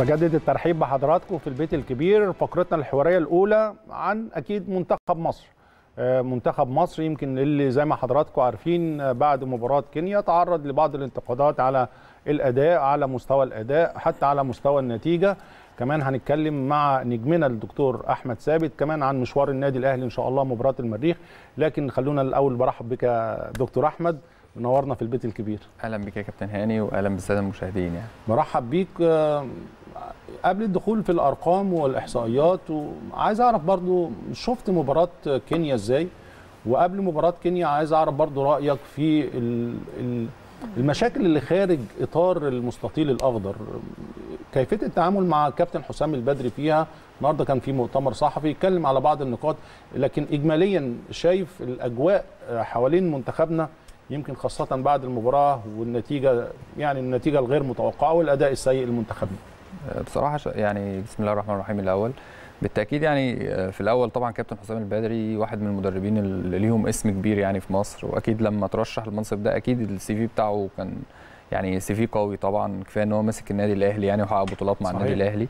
بجدد الترحيب بحضراتكم في البيت الكبير فقرتنا الحواريه الاولى عن اكيد منتخب مصر آه، منتخب مصر يمكن اللي زي ما حضراتكم عارفين آه، بعد مباراه كينيا تعرض لبعض الانتقادات على الاداء على مستوى الاداء حتى على مستوى النتيجه كمان هنتكلم مع نجمنا الدكتور احمد ثابت كمان عن مشوار النادي الاهلي ان شاء الله مباراه المريخ لكن خلونا الاول برحب بك دكتور احمد منورنا في البيت الكبير اهلا بك يا كابتن هاني واهلا بالساده المشاهدين يعني برحب بيك آه، قبل الدخول في الارقام والاحصائيات وعايز اعرف برضو شفت مباراه كينيا ازاي وقبل مباراه كينيا عايز اعرف برضو رايك في المشاكل اللي خارج اطار المستطيل الاخضر كيفيه التعامل مع كابتن حسام البدري فيها النهارده كان في مؤتمر صحفي يتكلم على بعض النقاط لكن اجماليا شايف الاجواء حوالين منتخبنا يمكن خاصه بعد المباراه والنتيجه يعني النتيجه الغير متوقعه والاداء السيء لمنتخبنا بصراحه يعني بسم الله الرحمن الرحيم الاول بالتاكيد يعني آه، في الاول طبعا كابتن حسام البدري واحد من المدربين اللي ليهم اسم كبير يعني في مصر واكيد لما ترشح المنصب ده اكيد السي في بتاعه كان يعني سي في قوي طبعا كفايه ان هو ماسك النادي الاهلي يعني وحقق بطولات مع صحيح. النادي الاهلي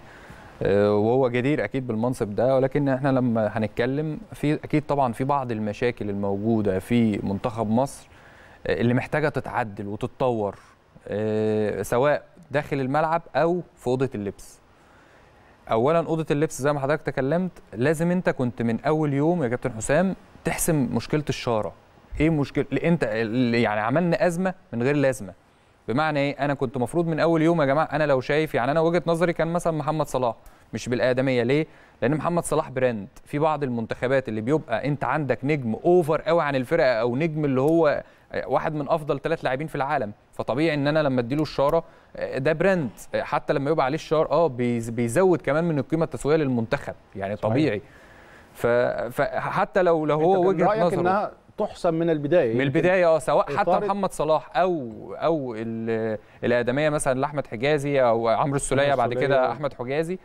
آه، وهو جدير اكيد بالمنصب ده ولكن احنا لما هنتكلم في اكيد طبعا في بعض المشاكل الموجوده في منتخب مصر آه، اللي محتاجه تتعدل وتتطور سواء داخل الملعب او في اوضه اللبس اولا اوضه اللبس زي ما حضرتك تكلمت لازم انت كنت من اول يوم يا كابتن حسام تحسم مشكله الشاره ايه مشكله انت يعني عملنا ازمه من غير لازمه بمعنى ايه انا كنت مفروض من اول يوم يا جماعه انا لو شايف يعني انا وجهه نظري كان مثلا محمد صلاح مش بالادميه ليه لان محمد صلاح براند في بعض المنتخبات اللي بيبقى انت عندك نجم اوفر قوي عن الفرقه او نجم اللي هو واحد من افضل ثلاث لاعبين في العالم فطبيعي ان انا لما اديله الشاره آه، ده براند آه، حتى لما يبقى عليه الشار اه بيزود كمان من القيمه التسويقيه للمنتخب يعني صحيح. طبيعي فحتى لو لو هو وجهه نظره انها تحسم من البدايه من البدايه اه سواء حتى محمد صلاح او او الادميه مثلا لاحمد حجازي او عمرو السليه بعد كده احمد حجازي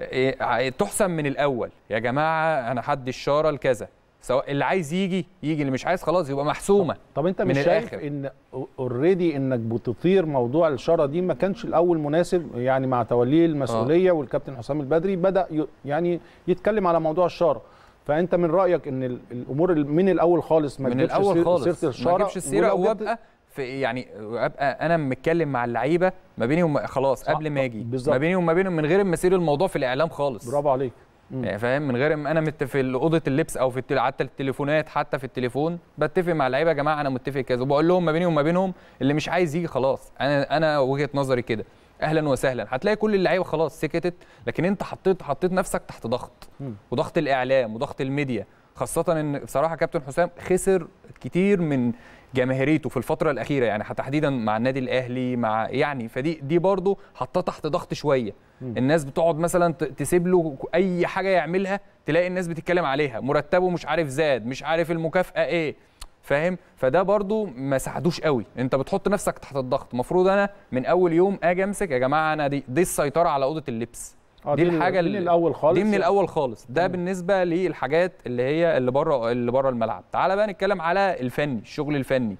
آه، تحسم من الاول يا جماعه انا حد الشاره لكذا سواء اللي عايز يجي يجي اللي مش عايز خلاص يبقى محسومه طب, طب انت مش شايف الآخر. ان اوريدي انك بتطير موضوع الشاره دي ما كانش الاول مناسب يعني مع توليه المسؤوليه آه. والكابتن حسام البدري بدا يعني يتكلم على موضوع الشاره فانت من رايك ان الامور من الاول خالص ما من الاول خالص سيره الشاره ما السيره وابقى في يعني ابقى انا متكلم مع اللعيبه ما بيني وما خلاص قبل ما اجي ما بيني وما بينهم من غير ما اسير الموضوع في الاعلام خالص برافو عليك يعني فاهم من غير ما انا مت في اوضه اللبس او في حتى التليفونات حتى في التليفون بتفق مع اللعيبه يا جماعه انا متفق كذا وبقول لهم ما بيني وما بينهم اللي مش عايز يجي خلاص انا انا وجهه نظري كده اهلا وسهلا هتلاقي كل اللعيبه خلاص سكتت لكن انت حطيت حطيت نفسك تحت ضغط وضغط الاعلام وضغط الميديا خاصه ان بصراحه كابتن حسام خسر كتير من جماهيريته في الفتره الاخيره يعني تحديدا مع النادي الاهلي مع يعني فدي دي برضه حطاه تحت ضغط شويه الناس بتقعد مثلا تسيب له اي حاجه يعملها تلاقي الناس بتتكلم عليها مرتبه مش عارف زاد مش عارف المكافاه ايه فاهم فده برضه ما ساعدوش قوي انت بتحط نفسك تحت الضغط المفروض انا من اول يوم اجي امسك يا جماعه انا دي دي السيطره على اوضه اللبس آه دي, الحاجه دي من الاول خالص دي من يعني. الاول خالص ده مم. بالنسبه للحاجات اللي هي اللي بره اللي بره الملعب تعال بقى نتكلم على الفني الشغل الفني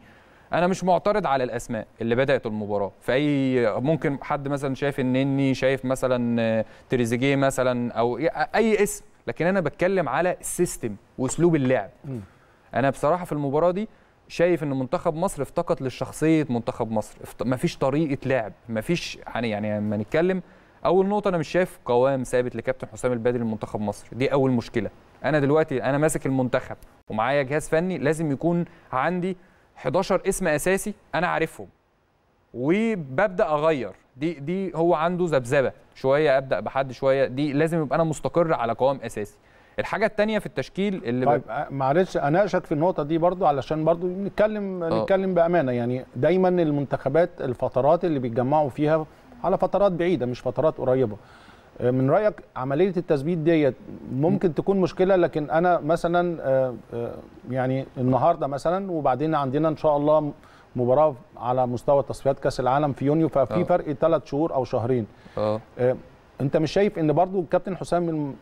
انا مش معترض على الاسماء اللي بدات المباراه في اي ممكن حد مثلا شايف النني شايف مثلا آه، تريزيجيه مثلا او اي اسم لكن انا بتكلم على السيستم واسلوب اللعب مم. انا بصراحه في المباراه دي شايف ان منتخب مصر افتقد لشخصيه منتخب مصر مفيش طريقه لعب مفيش يعني يعني لما نتكلم اول نقطه انا مش شايف قوام ثابت لكابتن حسام البدري لمنتخب مصر دي اول مشكله انا دلوقتي انا ماسك المنتخب ومعايا جهاز فني لازم يكون عندي 11 اسم اساسي انا عارفهم وببدا اغير دي دي هو عنده ذبذبه شويه ابدا بحد شويه دي لازم يبقى انا مستقر على قوام اساسي الحاجه الثانيه في التشكيل اللي طيب آه، معلش اناقشك في النقطه دي برضو علشان برضو نتكلم أوه. نتكلم بامانه يعني دايما المنتخبات الفترات اللي بيتجمعوا فيها على فترات بعيده مش فترات قريبه آه، من رايك عمليه التثبيت ديت ممكن تكون مشكله لكن انا مثلا آه، آه، يعني النهارده مثلا وبعدين عندنا ان شاء الله مباراه على مستوى تصفيات كاس العالم في يونيو ففي فرق ثلاث شهور او شهرين أوه. انت مش شايف ان برضو الكابتن حسام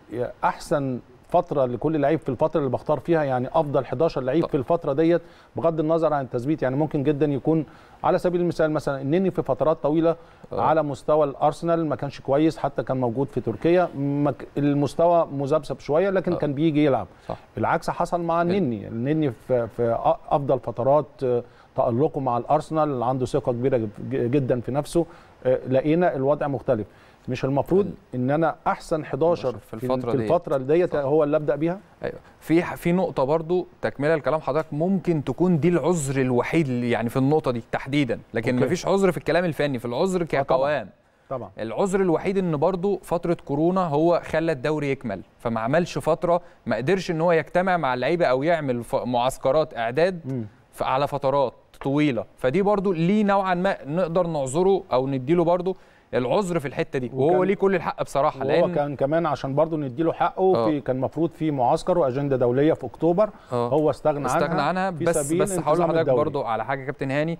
احسن فتره لكل لعيب في الفتره اللي بختار فيها يعني افضل 11 لعيب في الفتره ديت بغض النظر عن التثبيت يعني ممكن جدا يكون على سبيل المثال مثلا النني في فترات طويله أوه. على مستوى الارسنال ما كانش كويس حتى كان موجود في تركيا مك... المستوى مذبذب شويه لكن أوه. كان بيجي يلعب صح. العكس حصل مع النني النني في, في افضل فترات آه، تالقه مع الارسنال عنده ثقه كبيره جدا في نفسه آه، لقينا الوضع مختلف مش المفروض ان انا احسن 11 في الفتره, في الفترة ديت هو اللي ابدا بيها ايوه في في نقطه برضو تكمله لكلام حضرتك ممكن تكون دي العذر الوحيد يعني في النقطه دي تحديدا لكن أوكي. مفيش عذر في الكلام الفني في العذر آه، كقوام طبعا العذر الوحيد ان برضه فتره كورونا هو خلى الدوري يكمل فما عملش فتره ما قدرش ان هو يجتمع مع اللعيبه او يعمل معسكرات اعداد م. على فترات طويله فدي برضه ليه نوعا ما نقدر نعذره او نديله برضه العذر في الحته دي وهو ليه كل الحق بصراحه لان هو كان كمان عشان برضه ندي له حقه آه. في كان المفروض في معسكر واجنده دوليه في اكتوبر أوه. هو استغنى, استغنى عنها استغنى عنها بس بس هقول لحضرتك برضه على حاجه كابتن هاني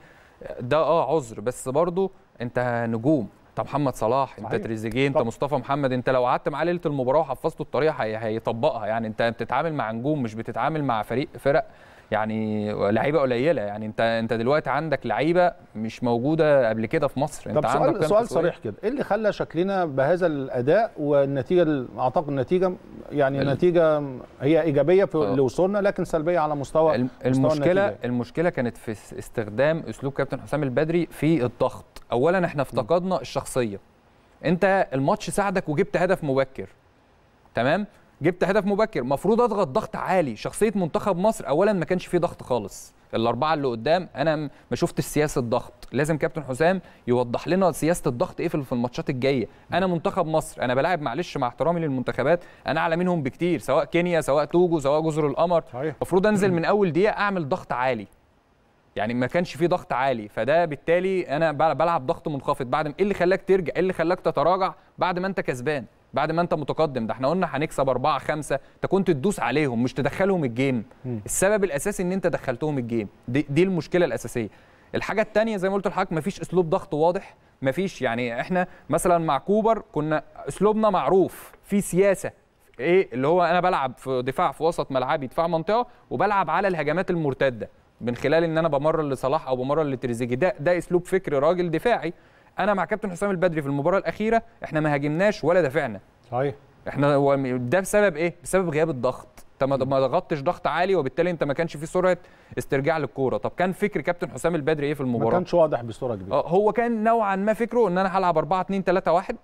ده اه عذر بس برضه انت نجوم انت محمد صلاح انت تريزيجيه انت مصطفى محمد انت لو قعدت معاه ليله المباراه وحفظته الطريقه هيطبقها يعني انت بتتعامل مع نجوم مش بتتعامل مع فريق فرق يعني لعيبه قليله يعني انت انت دلوقتي عندك لعيبه مش موجوده قبل كده في مصر انت طب عندك سؤال, سؤال صريح كده ايه اللي خلى شكلنا بهذا الاداء والنتيجه اعتقد النتيجه يعني النتيجه هي ايجابيه في اللي آه. وصلنا لكن سلبيه على مستوى المشكله مستوى المشكله كانت في استخدام اسلوب كابتن حسام البدري في الضغط اولا احنا افتقدنا الشخصيه انت الماتش ساعدك وجبت هدف مبكر تمام جبت هدف مبكر المفروض اضغط ضغط عالي شخصيه منتخب مصر اولا ما كانش فيه ضغط خالص الاربعه اللي قدام انا ما شفتش سياسه الضغط لازم كابتن حسام يوضح لنا سياسه الضغط ايه في الماتشات الجايه انا منتخب مصر انا بلاعب معلش مع احترامي للمنتخبات انا اعلى منهم بكتير سواء كينيا سواء توجو سواء جزر القمر المفروض انزل من اول دقيقه اعمل ضغط عالي يعني ما كانش فيه ضغط عالي فده بالتالي انا بلعب ضغط منخفض بعد ايه اللي خلاك ترجع ايه اللي خلاك تتراجع بعد ما انت كسبان بعد ما انت متقدم ده احنا قلنا هنكسب اربعه خمسه انت كنت تدوس عليهم مش تدخلهم الجيم م. السبب الاساسي ان انت دخلتهم الجيم دي, دي المشكله الاساسيه الحاجه الثانيه زي ما قلت لحضرتك مفيش اسلوب ضغط واضح مفيش يعني احنا مثلا مع كوبر كنا اسلوبنا معروف في سياسه ايه اللي هو انا بلعب في دفاع في وسط ملعبي دفاع منطقه وبلعب على الهجمات المرتده من خلال ان انا بمرر لصلاح او بمرر لتريزيجي ده ده اسلوب فكر راجل دفاعي انا مع كابتن حسام البدري في المباراه الاخيره احنا ما هاجمناش ولا دافعنا صحيح احنا ده بسبب ايه بسبب غياب الضغط انت ما ضغطتش ضغط عالي وبالتالي انت ما كانش في سرعه استرجاع للكوره طب كان فكر كابتن حسام البدري ايه في المباراه ما كانش واضح بصوره كبيره آه، هو كان نوعا ما فكره ان انا هلعب 4 2 3 1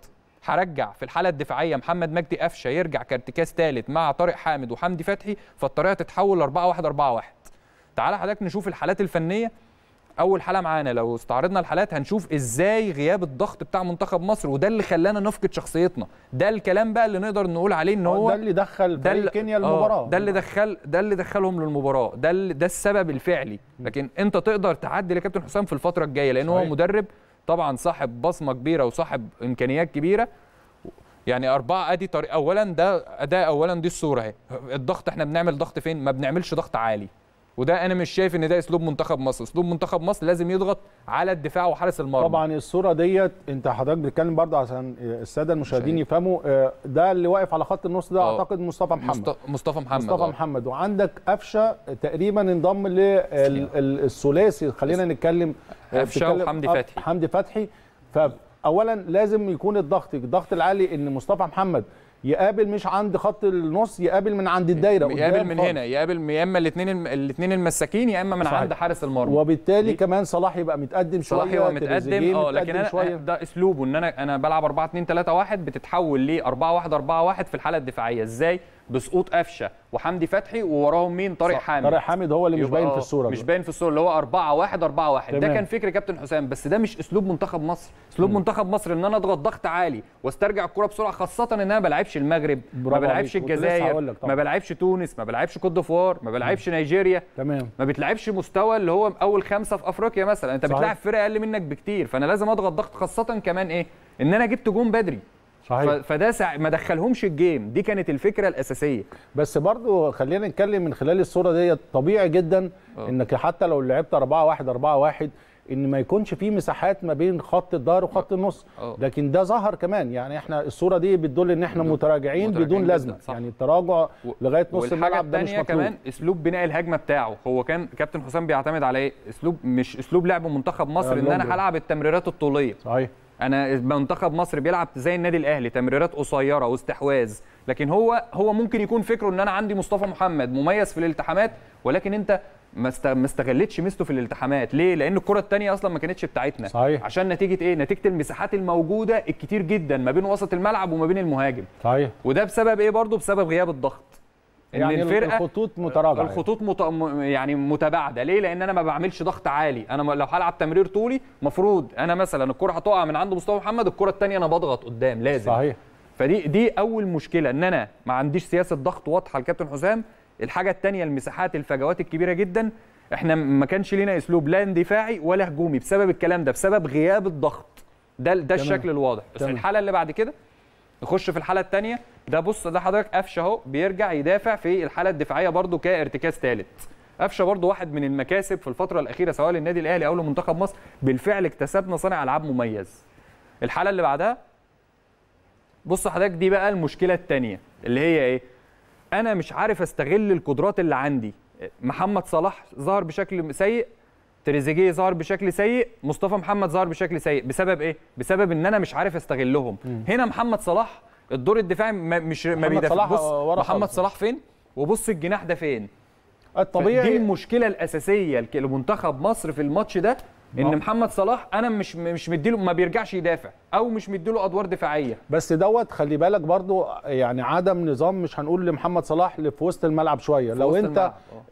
هرجع في الحاله الدفاعيه محمد مجدي قفشه يرجع كارتكاز ثالث مع طارق حامد وحمدي فتحي فالطريقه تتحول ل 4 1 4 1 تعالى حضرتك نشوف الحالات الفنيه اول حاله معانا لو استعرضنا الحالات هنشوف ازاي غياب الضغط بتاع منتخب مصر وده اللي خلانا نفقد شخصيتنا ده الكلام بقى اللي نقدر نقول عليه ان آه، هو ده اللي دخل فريق كينيا آه، المباراه ده اللي دخل ده اللي دخلهم للمباراه ده ده السبب الفعلي لكن انت تقدر تعدي يا كابتن حسام في الفتره الجايه لان هو مدرب طبعا صاحب بصمه كبيره وصاحب امكانيات كبيره يعني أربعة أدي طريق أولا ده اداء أولا دي الصورة أهي الضغط إحنا بنعمل ضغط فين؟ ما بنعملش ضغط عالي وده انا مش شايف ان ده اسلوب منتخب مصر اسلوب منتخب مصر لازم يضغط على الدفاع وحارس المرمى طبعا الصوره ديت انت حضرتك بتتكلم برضه عشان الساده المشاهدين يفهموا آه، ده اللي واقف على خط النص ده أوه. اعتقد مصطفى محمد مصطفى محمد مصطفى أوه. محمد وعندك قفشه تقريبا انضم للثلاثي خلينا نتكلم قفشه آه، وحمدي فتحي حمدي فتحي فاولا لازم يكون الضغط الضغط العالي ان مصطفى محمد يقابل مش عند خط النص يقابل من عند الدايره يقابل من هنا يقابل يا اما الاثنين الاثنين المساكين يا اما من صحيح. عند حارس المرمى وبالتالي دي. كمان صلاح يبقى متقدم شويه صلاح يبقى متقدم اه لكن انا شوية. ده اسلوبه ان انا انا بلعب 4 2 3 1 بتتحول ل 4 1 4 1 في الحاله الدفاعيه ازاي بسقوط قفشه وحمدي فتحي ووراهم مين طارق حامد طارق حامد هو اللي مش باين في الصوره مش باين في الصوره اللي هو 4 1 4 1 ده كان فكر كابتن حسام بس ده مش اسلوب منتخب مصر اسلوب مم. منتخب مصر ان انا اضغط ضغط عالي واسترجع الكره بسرعه خاصه ان انا ما بلعبش المغرب ما بلعبش الجزائر ما بلعبش تونس ما بلعبش كوت ديفوار ما بلعبش نيجيريا تمام ما بتلعبش مستوى اللي هو اول خمسه في افريقيا مثلا انت صحيح. بتلعب فرقه اقل منك بكتير فانا لازم اضغط ضغط خاصه كمان ايه ان انا جبت جون بدري صحيح فده سع... ما دخلهمش الجيم دي كانت الفكره الاساسيه بس برضو خلينا نتكلم من خلال الصوره ديت طبيعي جدا أوه. انك حتى لو لعبت 4 1 4 1 ان ما يكونش في مساحات ما بين خط الظهر وخط آه. النص آه. لكن ده ظهر كمان يعني احنا الصوره دي بتدل ان احنا متراجعين بدون لازمه يعني التراجع لغايه نص الملعب ده مش مطلوب كمان اسلوب بناء الهجمه بتاعه هو كان كابتن حسام بيعتمد على ايه اسلوب مش اسلوب لعب منتخب مصر آه، ان انا هلعب التمريرات الطوليه صحيح انا منتخب مصر بيلعب زي النادي الاهلي تمريرات قصيره واستحواذ لكن هو هو ممكن يكون فكره ان انا عندي مصطفى محمد مميز في الالتحامات ولكن انت ما استغلتش ميزته في الالتحامات ليه لان الكره الثانيه اصلا ما كانتش بتاعتنا صحيح. عشان نتيجه ايه نتيجه المساحات الموجوده الكتير جدا ما بين وسط الملعب وما بين المهاجم صحيح وده بسبب ايه برضه بسبب غياب الضغط ان يعني الفرقه الخطوط متراجعه يعني. الخطوط مت... يعني متباعده ليه لان انا ما بعملش ضغط عالي انا لو هلعب تمرير طولي مفروض انا مثلا الكره هتقع من عند مصطفى محمد الكره الثانيه انا بضغط قدام لازم صحيح فدي دي اول مشكله ان انا ما عنديش سياسه ضغط واضحه لكابتن حسام الحاجه الثانيه المساحات الفجوات الكبيره جدا احنا ما كانش لينا اسلوب لا اندفاعي ولا هجومي بسبب الكلام ده بسبب غياب الضغط ده ده الشكل الواضح تمام. الحاله اللي بعد كده نخش في الحاله الثانيه ده بص ده حضرتك قفشه اهو بيرجع يدافع في الحاله الدفاعيه برده كارتكاز ثالث قفشه برده واحد من المكاسب في الفتره الاخيره سواء للنادي الاهلي او لمنتخب مصر بالفعل اكتسبنا صانع العاب مميز الحاله اللي بعدها بص حضرتك دي بقى المشكله الثانيه اللي هي ايه انا مش عارف استغل القدرات اللي عندي محمد صلاح ظهر بشكل سيء تريزيجيه ظهر بشكل سيء مصطفى محمد ظهر بشكل سيء بسبب ايه بسبب ان انا مش عارف استغلهم م. هنا محمد صلاح الدور الدفاعي مش ما بيدافع بص محمد صلاح فين وبص الجناح ده فين الطبيعي دي المشكله الاساسيه لمنتخب مصر في الماتش ده ان أه. محمد صلاح انا مش مش مديله ما بيرجعش يدافع او مش مديله ادوار دفاعيه بس دوت خلي بالك برضو يعني عدم نظام مش هنقول لمحمد صلاح في وسط الملعب شويه لو انت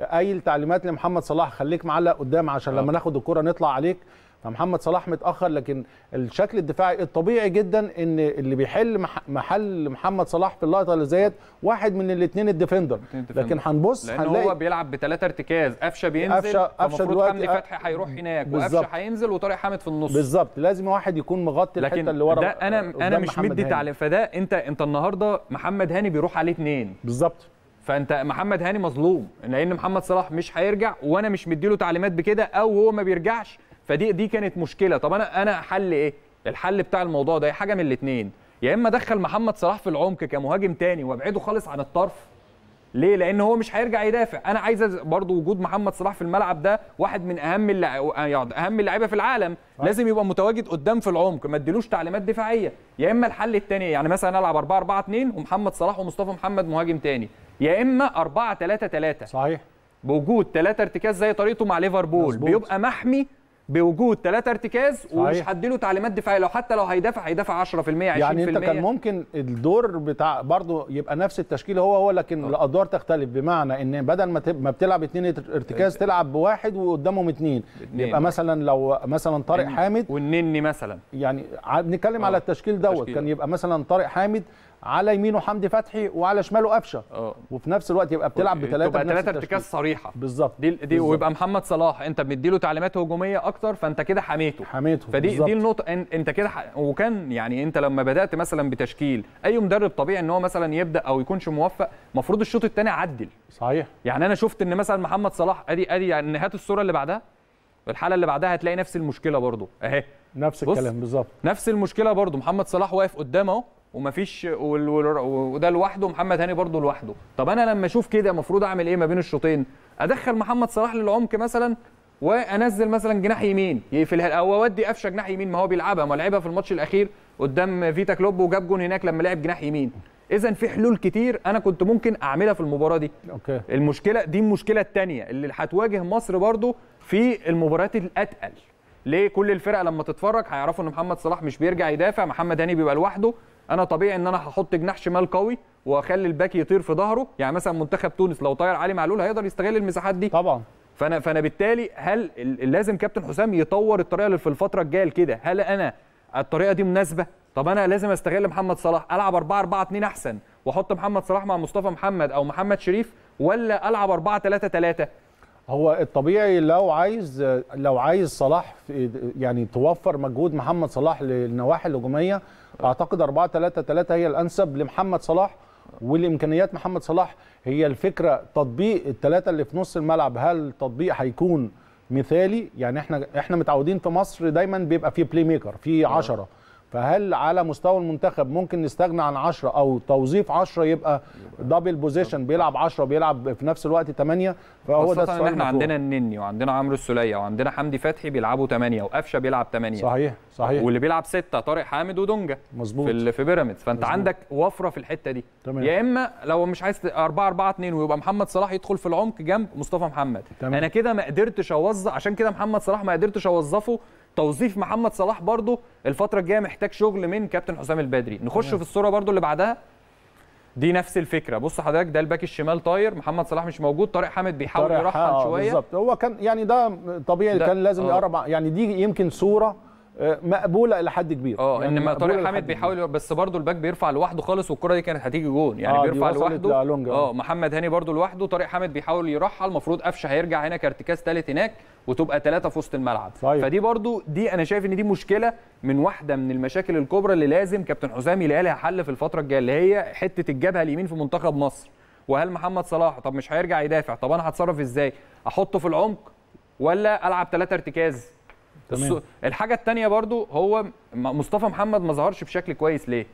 أه. قايل تعليمات لمحمد صلاح خليك معلق قدام عشان أوه. لما ناخد الكره نطلع عليك فمحمد صلاح متاخر لكن الشكل الدفاعي الطبيعي جدا ان اللي بيحل محل محمد صلاح في اللقطه اللي زيت واحد من الاثنين الديفندر لكن هنبص هنلاقي هو بيلعب بثلاثه ارتكاز قفشه بينزل قفشه قفشه دلوقتي حمدي فتحي هيروح هناك وقفشه هينزل وطارق حامد في النص بالظبط لازم واحد يكون مغطي الحته اللي ورا ده انا انا مش مدي تعليق فده انت انت النهارده محمد هاني بيروح عليه اثنين بالظبط فانت محمد هاني مظلوم لان محمد صلاح مش هيرجع وانا مش مديله تعليمات بكده او هو ما بيرجعش فدي دي كانت مشكله طب انا انا حل ايه الحل بتاع الموضوع ده حاجه من الاثنين يا اما ادخل محمد صلاح في العمق كمهاجم تاني وابعده خالص عن الطرف ليه؟ لان هو مش هيرجع يدافع، انا عايز برضو وجود محمد صلاح في الملعب ده واحد من اهم اللع... آه، اهم اللعيبه في العالم، صح. لازم يبقى متواجد قدام في العمق، ما اديلوش تعليمات دفاعيه، يا اما الحل الثاني يعني مثلا العب 4 4 2 ومحمد صلاح ومصطفى محمد مهاجم تاني يا اما 4 3 3 صحيح بوجود ثلاثه ارتكاز زي طريقته مع ليفربول بيبقى محمي بوجود ثلاثه ارتكاز ومش هديله تعليمات دفاعيه لو حتى لو هيدافع هيدافع 10% 20% يعني انت كان ممكن الدور بتاع برضه يبقى نفس التشكيل هو هو لكن آه. الادوار تختلف بمعنى ان بدل ما ما بتلعب اثنين ارتكاز تلعب بواحد وقدامهم اثنين يبقى مثلا لو مثلا طارق حامد والنني مثلا يعني نتكلم على آه. التشكيل دوت كان يبقى مثلا طارق حامد على يمينه حمدي فتحي وعلى شماله قفشه اه. وفي نفس الوقت يبقى بتلعب بثلاثه تبقى ثلاثه ارتكاز صريحه بالظبط دي, دي بالزبط. ويبقى محمد صلاح انت له تعليمات هجوميه اكتر فانت كده حميته حميته فدي بالزبط. دي النقطه انت كده وكان يعني انت لما بدات مثلا بتشكيل اي مدرب طبيعي ان هو مثلا يبدا او يكونش موفق المفروض الشوط الثاني عدل صحيح يعني انا شفت ان مثلا محمد صلاح ادي ادي يعني هات الصوره اللي بعدها الحاله اللي بعدها هتلاقي نفس المشكله برضه اهي نفس الكلام بالظبط نفس المشكله برضه محمد صلاح واقف قدامه ومفيش وده لوحده محمد هاني برده لوحده طب انا لما اشوف كده المفروض اعمل ايه ما بين الشوطين ادخل محمد صلاح للعمق مثلا وانزل مثلا جناح يمين يقفلها او اودي قفشه جناح يمين ما هو بيلعبها ما لعبها في الماتش الاخير قدام فيتا كلوب وجاب جون هناك لما لعب جناح يمين اذا في حلول كتير انا كنت ممكن اعملها في المباراه دي أوكي. المشكله دي المشكله الثانيه اللي هتواجه مصر برضه في المباريات الاتقل ليه كل الفرق لما تتفرج هيعرفوا ان محمد صلاح مش بيرجع يدافع محمد هاني بيبقى لوحده انا طبيعي ان انا هحط جناح شمال قوي واخلي الباك يطير في ظهره يعني مثلا منتخب تونس لو طير علي معلول هيقدر يستغل المساحات دي طبعا فانا فانا بالتالي هل لازم كابتن حسام يطور الطريقه اللي في الفتره الجايه لكده هل انا الطريقه دي مناسبه طب انا لازم استغل محمد صلاح العب 4 4 2 احسن واحط محمد صلاح مع مصطفى محمد او محمد شريف ولا العب 4 3 3 هو الطبيعي لو عايز لو عايز صلاح يعني توفر مجهود محمد صلاح للنواحي الهجوميه آه. اعتقد 4 3 3 هي الانسب لمحمد صلاح والامكانيات محمد صلاح هي الفكره تطبيق الثلاثه اللي في نص الملعب هل التطبيق هيكون مثالي يعني احنا احنا متعودين في مصر دايما بيبقى في بلاي ميكر في 10 فهل على مستوى المنتخب ممكن نستغنى عن 10 او توظيف 10 يبقى دبل بوزيشن بيلعب 10 بيلعب في نفس الوقت 8 فهو ده السؤال احنا عندنا النني وعندنا عمرو السوليه وعندنا حمدي فتحي بيلعبوا 8 وقفشه بيلعب 8 صحيح صحيح واللي بيلعب 6 طارق حامد ودونجا مظبوط في, في بيراميدز فانت مزبوط. عندك وفره في الحته دي تمام. يا اما لو مش عايز 4 4 2 ويبقى محمد صلاح يدخل في العمق جنب مصطفى محمد تمام. انا كده ما قدرتش اوظف عشان كده محمد صلاح ما قدرتش اوظفه توظيف محمد صلاح برضو الفتره الجايه محتاج شغل من كابتن حسام البدري نخش في الصوره برضو اللي بعدها دي نفس الفكره بص حضرتك ده الباك الشمال طاير محمد صلاح مش موجود طارق حامد بيحاول يرحل شويه بالظبط هو كان يعني ده طبيعي ده كان لازم آه. يقرب يعني دي يمكن صوره آه، مقبوله الى حد كبير اه يعني انما طارق حامد بيحاول بس برضه الباك بيرفع لوحده خالص والكره دي كانت هتيجي جون يعني آه بيرفع لوحده اه محمد هاني برضه لوحده طارق حامد بيحاول يرحل المفروض قفشه هيرجع هنا كارتكاز ثالث هناك وتبقى ثلاثه في وسط الملعب صحيح. فدي برضه دي انا شايف ان دي مشكله من واحده من المشاكل الكبرى اللي لازم كابتن حسام يلاقي لها حل في الفتره الجايه اللي هي حته الجبهه اليمين في منتخب مصر وهل محمد صلاح طب مش هيرجع يدافع طب انا هتصرف ازاي احطه في العمق ولا العب ثلاثه ارتكاز تمام. الحاجه الثانيه برضو هو مصطفى محمد ما ظهرش بشكل كويس ليه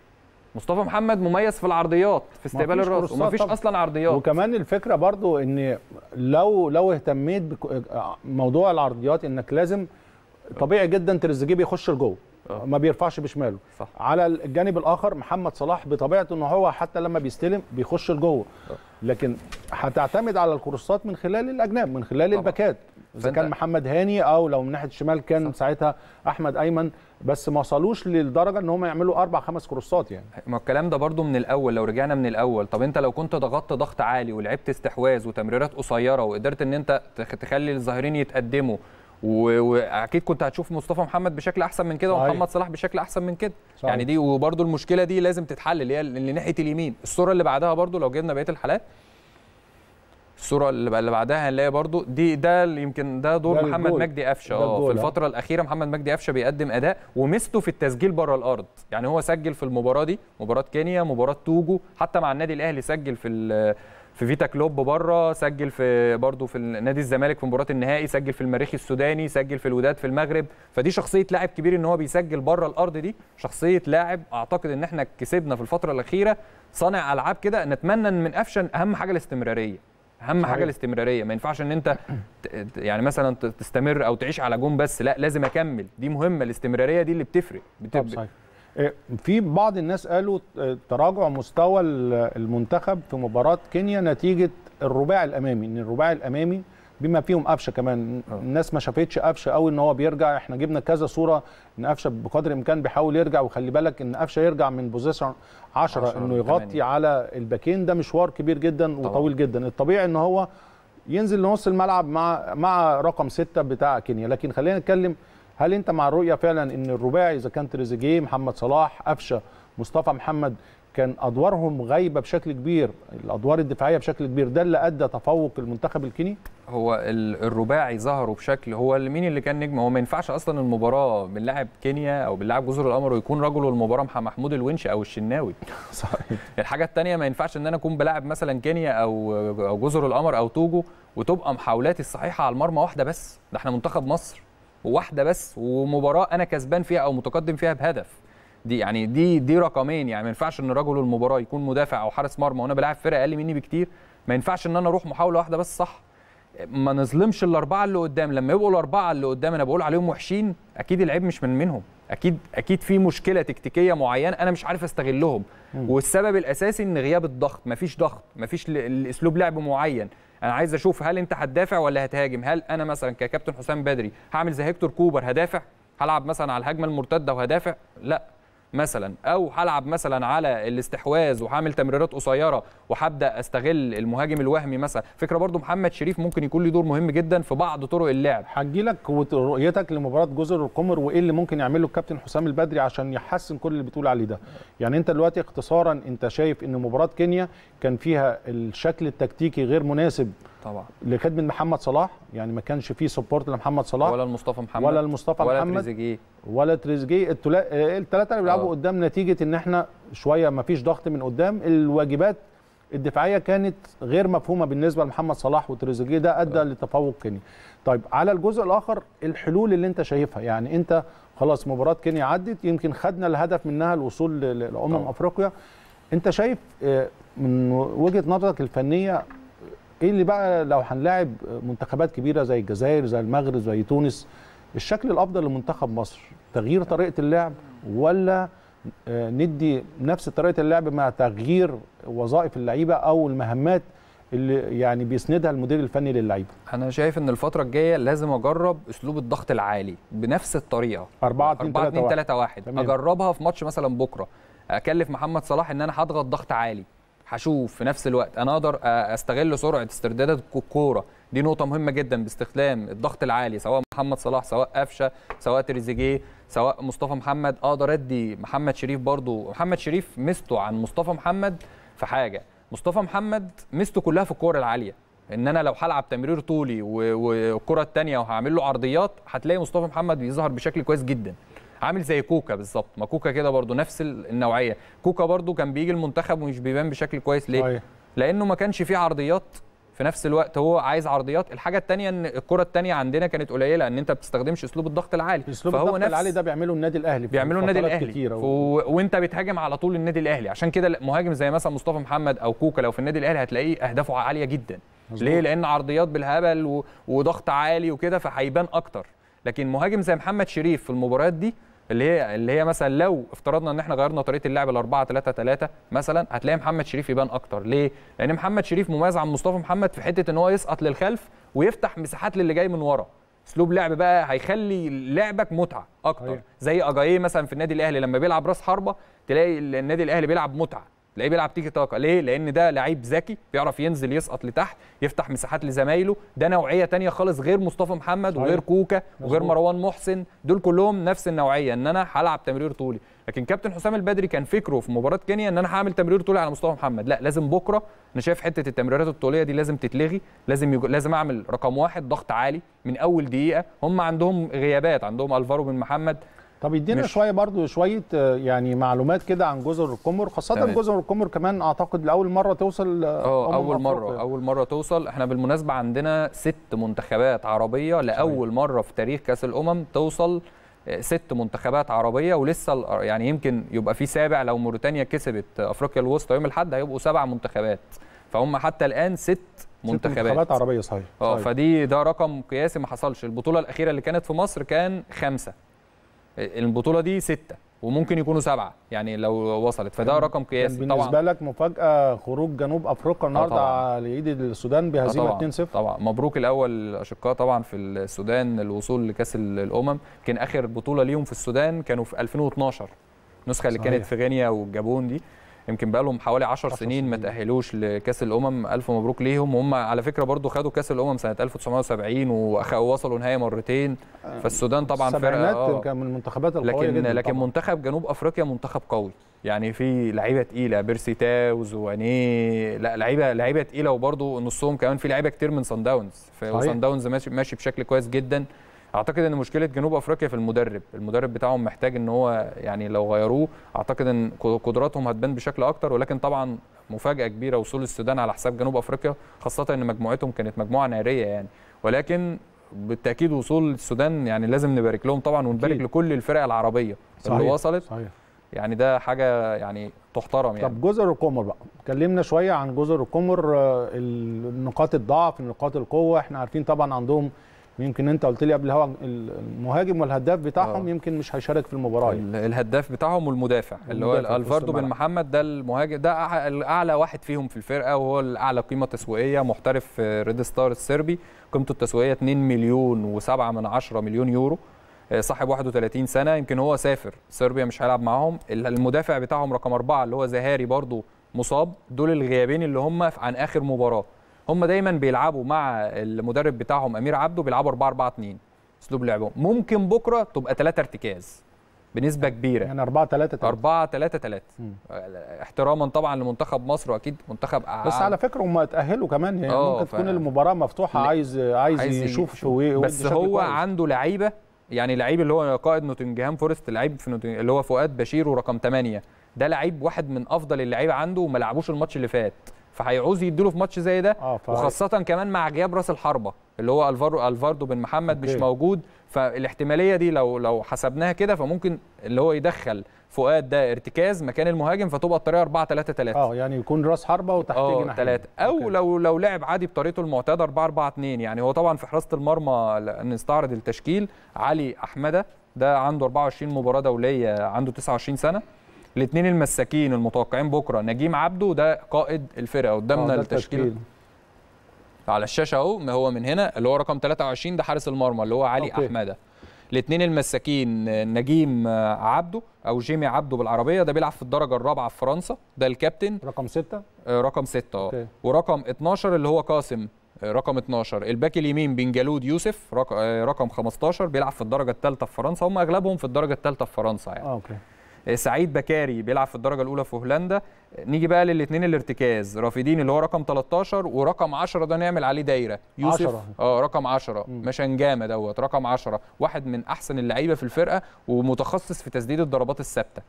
مصطفى محمد مميز في العرضيات في استقبال الراس فيش اصلا عرضيات وكمان الفكره برضو ان لو لو اهتميت بموضوع العرضيات انك لازم طبيعي جدا تريزيجيه بيخش لجوه آه. ما بيرفعش بشماله صح. على الجانب الاخر محمد صلاح بطبيعته ان هو حتى لما بيستلم بيخش لجوه آه. لكن هتعتمد على الكروسات من خلال الاجناب من خلال طبعا. الباكات اذا كان محمد هاني او لو من ناحيه الشمال كان صح. ساعتها احمد ايمن بس ما وصلوش للدرجه ان هم يعملوا اربع خمس كروسات يعني ما الكلام ده برده من الاول لو رجعنا من الاول طب انت لو كنت ضغطت ضغط عالي ولعبت استحواذ وتمريرات قصيره وقدرت ان انت تخلي الظاهرين يتقدموا واكيد كنت هتشوف مصطفى محمد بشكل احسن من كده ومحمد صلاح بشكل احسن من كده صحيح. يعني دي وبرده المشكله دي لازم تتحل اللي هي اللي ناحيه اليمين الصوره اللي بعدها برده لو جبنا بقيه الحالات الصوره اللي, اللي بعدها هنلاقي برده دي ده يمكن ده دور ده محمد الجول. مجدي قفشه اه في آه. الفتره الاخيره محمد مجدي قفشه بيقدم اداء ومسته في التسجيل بره الارض يعني هو سجل في المباراه دي مباراه كينيا مباراه توجو حتى مع النادي الاهلي سجل في في فيتا كلوب بره سجل في برضه في نادي الزمالك في مباراه النهائي سجل في المريخ السوداني سجل في الوداد في المغرب فدي شخصيه لاعب كبير ان هو بيسجل بره الارض دي شخصيه لاعب اعتقد ان احنا كسبنا في الفتره الاخيره صانع العاب كده نتمنى ان من افشن اهم حاجه الاستمراريه اهم حاجه الاستمراريه ما ينفعش ان انت يعني مثلا تستمر او تعيش على جون بس لا لازم اكمل دي مهمه الاستمراريه دي اللي بتفرق بتفرق في بعض الناس قالوا تراجع مستوى المنتخب في مباراه كينيا نتيجه الرباعي الامامي ان الرباعي الامامي بما فيهم قفشه كمان آه. الناس ما شافتش قفشه قوي ان هو بيرجع احنا جبنا كذا صوره ان قفشه بقدر الامكان بيحاول يرجع وخلي بالك ان قفشه يرجع من بوزيشن 10 انه يغطي 8. على الباكين ده مشوار كبير جدا طبعا. وطويل جدا الطبيعي ان هو ينزل لنص الملعب مع مع رقم ستة بتاع كينيا لكن خلينا نتكلم هل انت مع الرؤيه فعلا ان الرباعي اذا كان تريزيجيه محمد صلاح قفشه مصطفى محمد كان ادوارهم غايبه بشكل كبير الادوار الدفاعيه بشكل كبير ده اللي ادى تفوق المنتخب الكيني هو الرباعي ظهروا بشكل هو مين اللي كان نجم هو ما ينفعش اصلا المباراه من لاعب كينيا او بنلاعب جزر القمر ويكون رجل المباراه محمود الونش او الشناوي صحيح الحاجه الثانيه ما ينفعش ان انا اكون بلاعب مثلا كينيا او جزر القمر او توجو وتبقى محاولاتي الصحيحه على المرمى واحده بس ده احنا منتخب مصر وواحده بس ومباراه انا كسبان فيها او متقدم فيها بهدف دي يعني دي دي رقمين يعني ما ينفعش ان رجل المباراه يكون مدافع او حارس مرمى وانا بلاعب فرقه اقل مني بكتير ما ينفعش ان انا اروح محاوله واحده بس صح ما نظلمش الاربعه اللي قدام لما يبقوا الاربعه اللي قدام انا بقول عليهم وحشين اكيد العيب مش من منهم اكيد اكيد في مشكله تكتيكيه معينه انا مش عارف استغلهم والسبب الاساسي ان غياب الضغط مفيش ضغط مفيش اسلوب لعب معين انا عايز اشوف هل انت هتدافع ولا هتهاجم هل انا مثلا ككابتن حسام بدري هعمل زي هيكتور كوبر هدافع هلعب مثلا على الهجمه المرتده وهدافع لا مثلا او هلعب مثلا على الاستحواذ وهعمل تمريرات قصيره وهبدا استغل المهاجم الوهمي مثلا فكره برضو محمد شريف ممكن يكون له دور مهم جدا في بعض طرق اللعب هجي لك رؤيتك لمباراه جزر القمر وايه اللي ممكن يعمله الكابتن حسام البدري عشان يحسن كل اللي بتقول عليه ده يعني انت دلوقتي اختصارا انت شايف ان مباراه كينيا كان فيها الشكل التكتيكي غير مناسب طبعا لخدمه محمد صلاح يعني ما كانش فيه سبورت لمحمد صلاح ولا لمصطفى محمد ولا لمصطفى ولا محمد تريزيجيه ولا تريزيجيه الثلاثه اللي بيلعبوا آه. قدام نتيجه ان احنا شويه ما فيش ضغط من قدام الواجبات الدفاعيه كانت غير مفهومه بالنسبه لمحمد صلاح وتريزيجيه ده ادى آه. لتفوق كيني طيب على الجزء الاخر الحلول اللي انت شايفها يعني انت خلاص مباراه كينيا عدت يمكن خدنا الهدف منها الوصول لامم افريقيا انت شايف آه، من وجهه نظرك الفنيه ايه اللي بقى لو هنلاعب منتخبات كبيره زي الجزائر زي المغرب زي تونس الشكل الافضل لمنتخب مصر تغيير طريقه اللعب ولا آه، ندي نفس طريقه اللعب مع تغيير وظائف اللعيبه او المهمات اللي يعني بيسندها المدير الفني للعيبه انا شايف ان الفتره الجايه لازم اجرب اسلوب الضغط العالي بنفس الطريقه 4 2 3 1 اجربها في ماتش مثلا بكره اكلف محمد صلاح ان انا هضغط ضغط عالي هشوف في نفس الوقت انا اقدر استغل سرعه استردادات الكوره دي نقطه مهمه جدا باستخدام الضغط العالي سواء محمد صلاح سواء قفشه سواء تريزيجيه سواء مصطفى محمد اقدر ادي محمد شريف برضو محمد شريف مسته عن مصطفى محمد في حاجه مصطفى محمد مسته كلها في الكوره العاليه ان انا لو هلعب تمرير طولي والكره الثانيه وهعمل له عرضيات هتلاقي مصطفى محمد بيظهر بشكل كويس جدا عامل زي كوكا بالظبط ما كوكا كده برضو نفس النوعيه كوكا برضو كان بيجي المنتخب ومش بيبان بشكل كويس ليه أي. لانه ما كانش فيه عرضيات في نفس الوقت هو عايز عرضيات الحاجه الثانيه ان الكره الثانيه عندنا كانت قليله ان انت ما بتستخدمش اسلوب الضغط العالي اسلوب فهو الضغط نفس العالي ده بيعمله النادي الاهلي بيعمله النادي الاهلي و... وانت بتهاجم على طول النادي الاهلي عشان كده مهاجم زي مثلا مصطفى محمد او كوكا لو في النادي الاهلي هتلاقيه اهدافه عاليه جدا مزبوط. ليه لان عرضيات بالهبل و... وضغط عالي وكده فهيبان اكتر لكن مهاجم زي محمد شريف في المباريات دي اللي هي اللي هي مثلا لو افترضنا ان احنا غيرنا طريقه اللعب ل 4 3 3 مثلا هتلاقي محمد شريف يبان اكتر ليه لان محمد شريف مميز عن مصطفى محمد في حته ان هو يسقط للخلف ويفتح مساحات للي جاي من ورا اسلوب لعب بقى هيخلي لعبك متعه اكتر أيه. زي اجاييه مثلا في النادي الاهلي لما بيلعب راس حربه تلاقي النادي الاهلي بيلعب متعه تلاقيه بيلعب تيكي تاكا ليه لان ده لعيب ذكي بيعرف ينزل يسقط لتحت يفتح مساحات لزمايله ده نوعيه تانية خالص غير مصطفى محمد وغير كوكا وغير مروان محسن دول كلهم نفس النوعيه ان انا هلعب تمرير طولي لكن كابتن حسام البدري كان فكره في مباراه كينيا ان انا هعمل تمرير طولي على مصطفى محمد لا لازم بكره انا شايف حته التمريرات الطوليه دي لازم تتلغي لازم يجو... لازم اعمل رقم واحد ضغط عالي من اول دقيقه هم عندهم غيابات عندهم الفارو بن محمد طب يدينا شويه برضو شويه آه، يعني معلومات كده عن جزر القمر خاصه تمام. جزر القمر كمان اعتقد لاول مره توصل اه, آه، اول أفريقيا. مره يعني. اول مره توصل احنا بالمناسبه عندنا ست منتخبات عربيه لاول مره في تاريخ كاس الامم توصل آه، ست منتخبات عربيه ولسه يعني يمكن يبقى في سابع لو موريتانيا كسبت افريقيا الوسطى يوم الاحد هيبقوا سبع منتخبات فهم حتى الان ست منتخبات منتخبات عربيه صحيح اه فدي ده رقم قياسي ما حصلش البطوله الاخيره اللي كانت في مصر كان خمسه البطوله دي سته وممكن يكونوا سبعه يعني لو وصلت فده رقم قياسي طبعا بالنسبه لك مفاجاه خروج جنوب افريقيا آه، النهارده على ايد السودان بهزيمه 2-0 آه، طبعا طبعا مبروك الاول الاشقاء طبعا في السودان الوصول لكاس الامم كان اخر بطوله ليهم في السودان كانوا في 2012 النسخه اللي صحيح. كانت في غينيا والجابون دي يمكن بقى لهم حوالي 10 سنين ما تاهلوش لكاس الامم الف مبروك ليهم وهم على فكره برضو خدوا كاس الامم سنه 1970 ووصلوا نهائي مرتين آه. فالسودان طبعا فرقه اه كان من المنتخبات القويه لكن لكن طبعًا. منتخب جنوب افريقيا منتخب قوي يعني في لعيبه تقيله بيرسي تاوز وانيه لا لعيبه لعيبه تقيله وبرضو نصهم كمان في لعيبه كتير من سان داونز فسان داونز ماشي ماشي بشكل كويس جدا اعتقد ان مشكله جنوب افريقيا في المدرب المدرب بتاعهم محتاج ان هو يعني لو غيروه اعتقد ان قدراتهم هتبان بشكل اكتر ولكن طبعا مفاجاه كبيره وصول السودان على حساب جنوب افريقيا خاصه ان مجموعتهم كانت مجموعه ناريه يعني ولكن بالتاكيد وصول السودان يعني لازم نبارك لهم طبعا ونبارك لكل الفرق العربيه صحيح. اللي وصلت صحيح. يعني ده حاجه يعني تحترم يعني طب جزر القمر بقى اتكلمنا شويه عن جزر القمر آه، نقاط الضعف نقاط القوه احنا عارفين طبعا عندهم يمكن انت قلت لي قبل الهوا المهاجم والهداف بتاعهم أوه. يمكن مش هيشارك في المباراه يعني. الهداف بتاعهم والمدافع اللي هو الفاردو بن محمد ده المهاجم ده اعلى واحد فيهم في الفرقه وهو الاعلى قيمه تسويقيه محترف ريد ستار السربي قيمته التسويقيه 2 مليون و7 من 10 مليون يورو آه، صاحب 31 سنه يمكن هو سافر صربيا مش هيلعب معاهم المدافع بتاعهم رقم أربعة اللي هو زهاري برضو مصاب دول الغيابين اللي هم عن اخر مباراه هم دايما بيلعبوا مع المدرب بتاعهم امير عبده بيلعبوا 4 4 2 اسلوب لعبهم ممكن بكره تبقى 3 ارتكاز بنسبه كبيره يعني 4 3 3 4 3 3 احتراما طبعا لمنتخب مصر واكيد منتخب أعلى. بس على فكره هم اتاهلوا كمان يعني آه، ممكن ف... تكون المباراه مفتوحه عايز عايز, عايز يشوف شويه بس هو كويس. عنده لعيبه يعني لعيب اللي هو قائد نوتنجهام فورست لعيب في نوتنج... اللي هو فؤاد بشير ورقم 8 ده لعيب واحد من افضل اللعيبه عنده وما لعبوش الماتش اللي فات فهيعوز يديله في ماتش زي ده آه وخاصه كمان مع غياب راس الحربه اللي هو الفارو الفاردو بن محمد مش موجود فالاحتماليه دي لو لو حسبناها كده فممكن اللي هو يدخل فؤاد ده ارتكاز مكان المهاجم فتبقى الطريقه 4 3 3 اه يعني يكون راس حربه وتحت ناحيه اه 3 او أوكي. لو لو لعب عادي بطريقته المعتاده 4 4 2 يعني هو طبعا في حراسه المرمى نستعرض التشكيل علي احمده ده عنده 24 مباراه دوليه عنده 29 سنه الاثنين المساكين المتوقعين بكره نجيم عبده ده قائد الفرقه قدامنا التشكيل آه، على الشاشه اهو هو من هنا اللي هو رقم 23 ده حارس المرمى اللي هو علي أوكي. احمده الاثنين المساكين نجيم عبده او جيمي عبده بالعربيه ده بيلعب في الدرجه الرابعه في فرنسا ده الكابتن رقم 6 آه، رقم 6 اه ورقم 12 اللي هو قاسم آه، رقم 12 الباك اليمين بنجالود يوسف رقم 15 بيلعب في الدرجه الثالثه في فرنسا هم اغلبهم في الدرجه الثالثه في فرنسا يعني اوكي آه، سعيد بكاري بيلعب في الدرجه الاولى في هولندا آه، نيجي بقى للاثنين الارتكاز رافدين اللي هو رقم 13 ورقم 10 ده نعمل عليه دايره يوسف اه رقم 10 مشنجامه دوت رقم 10 واحد من احسن اللعيبه في الفرقه ومتخصص في تسديد الضربات الثابته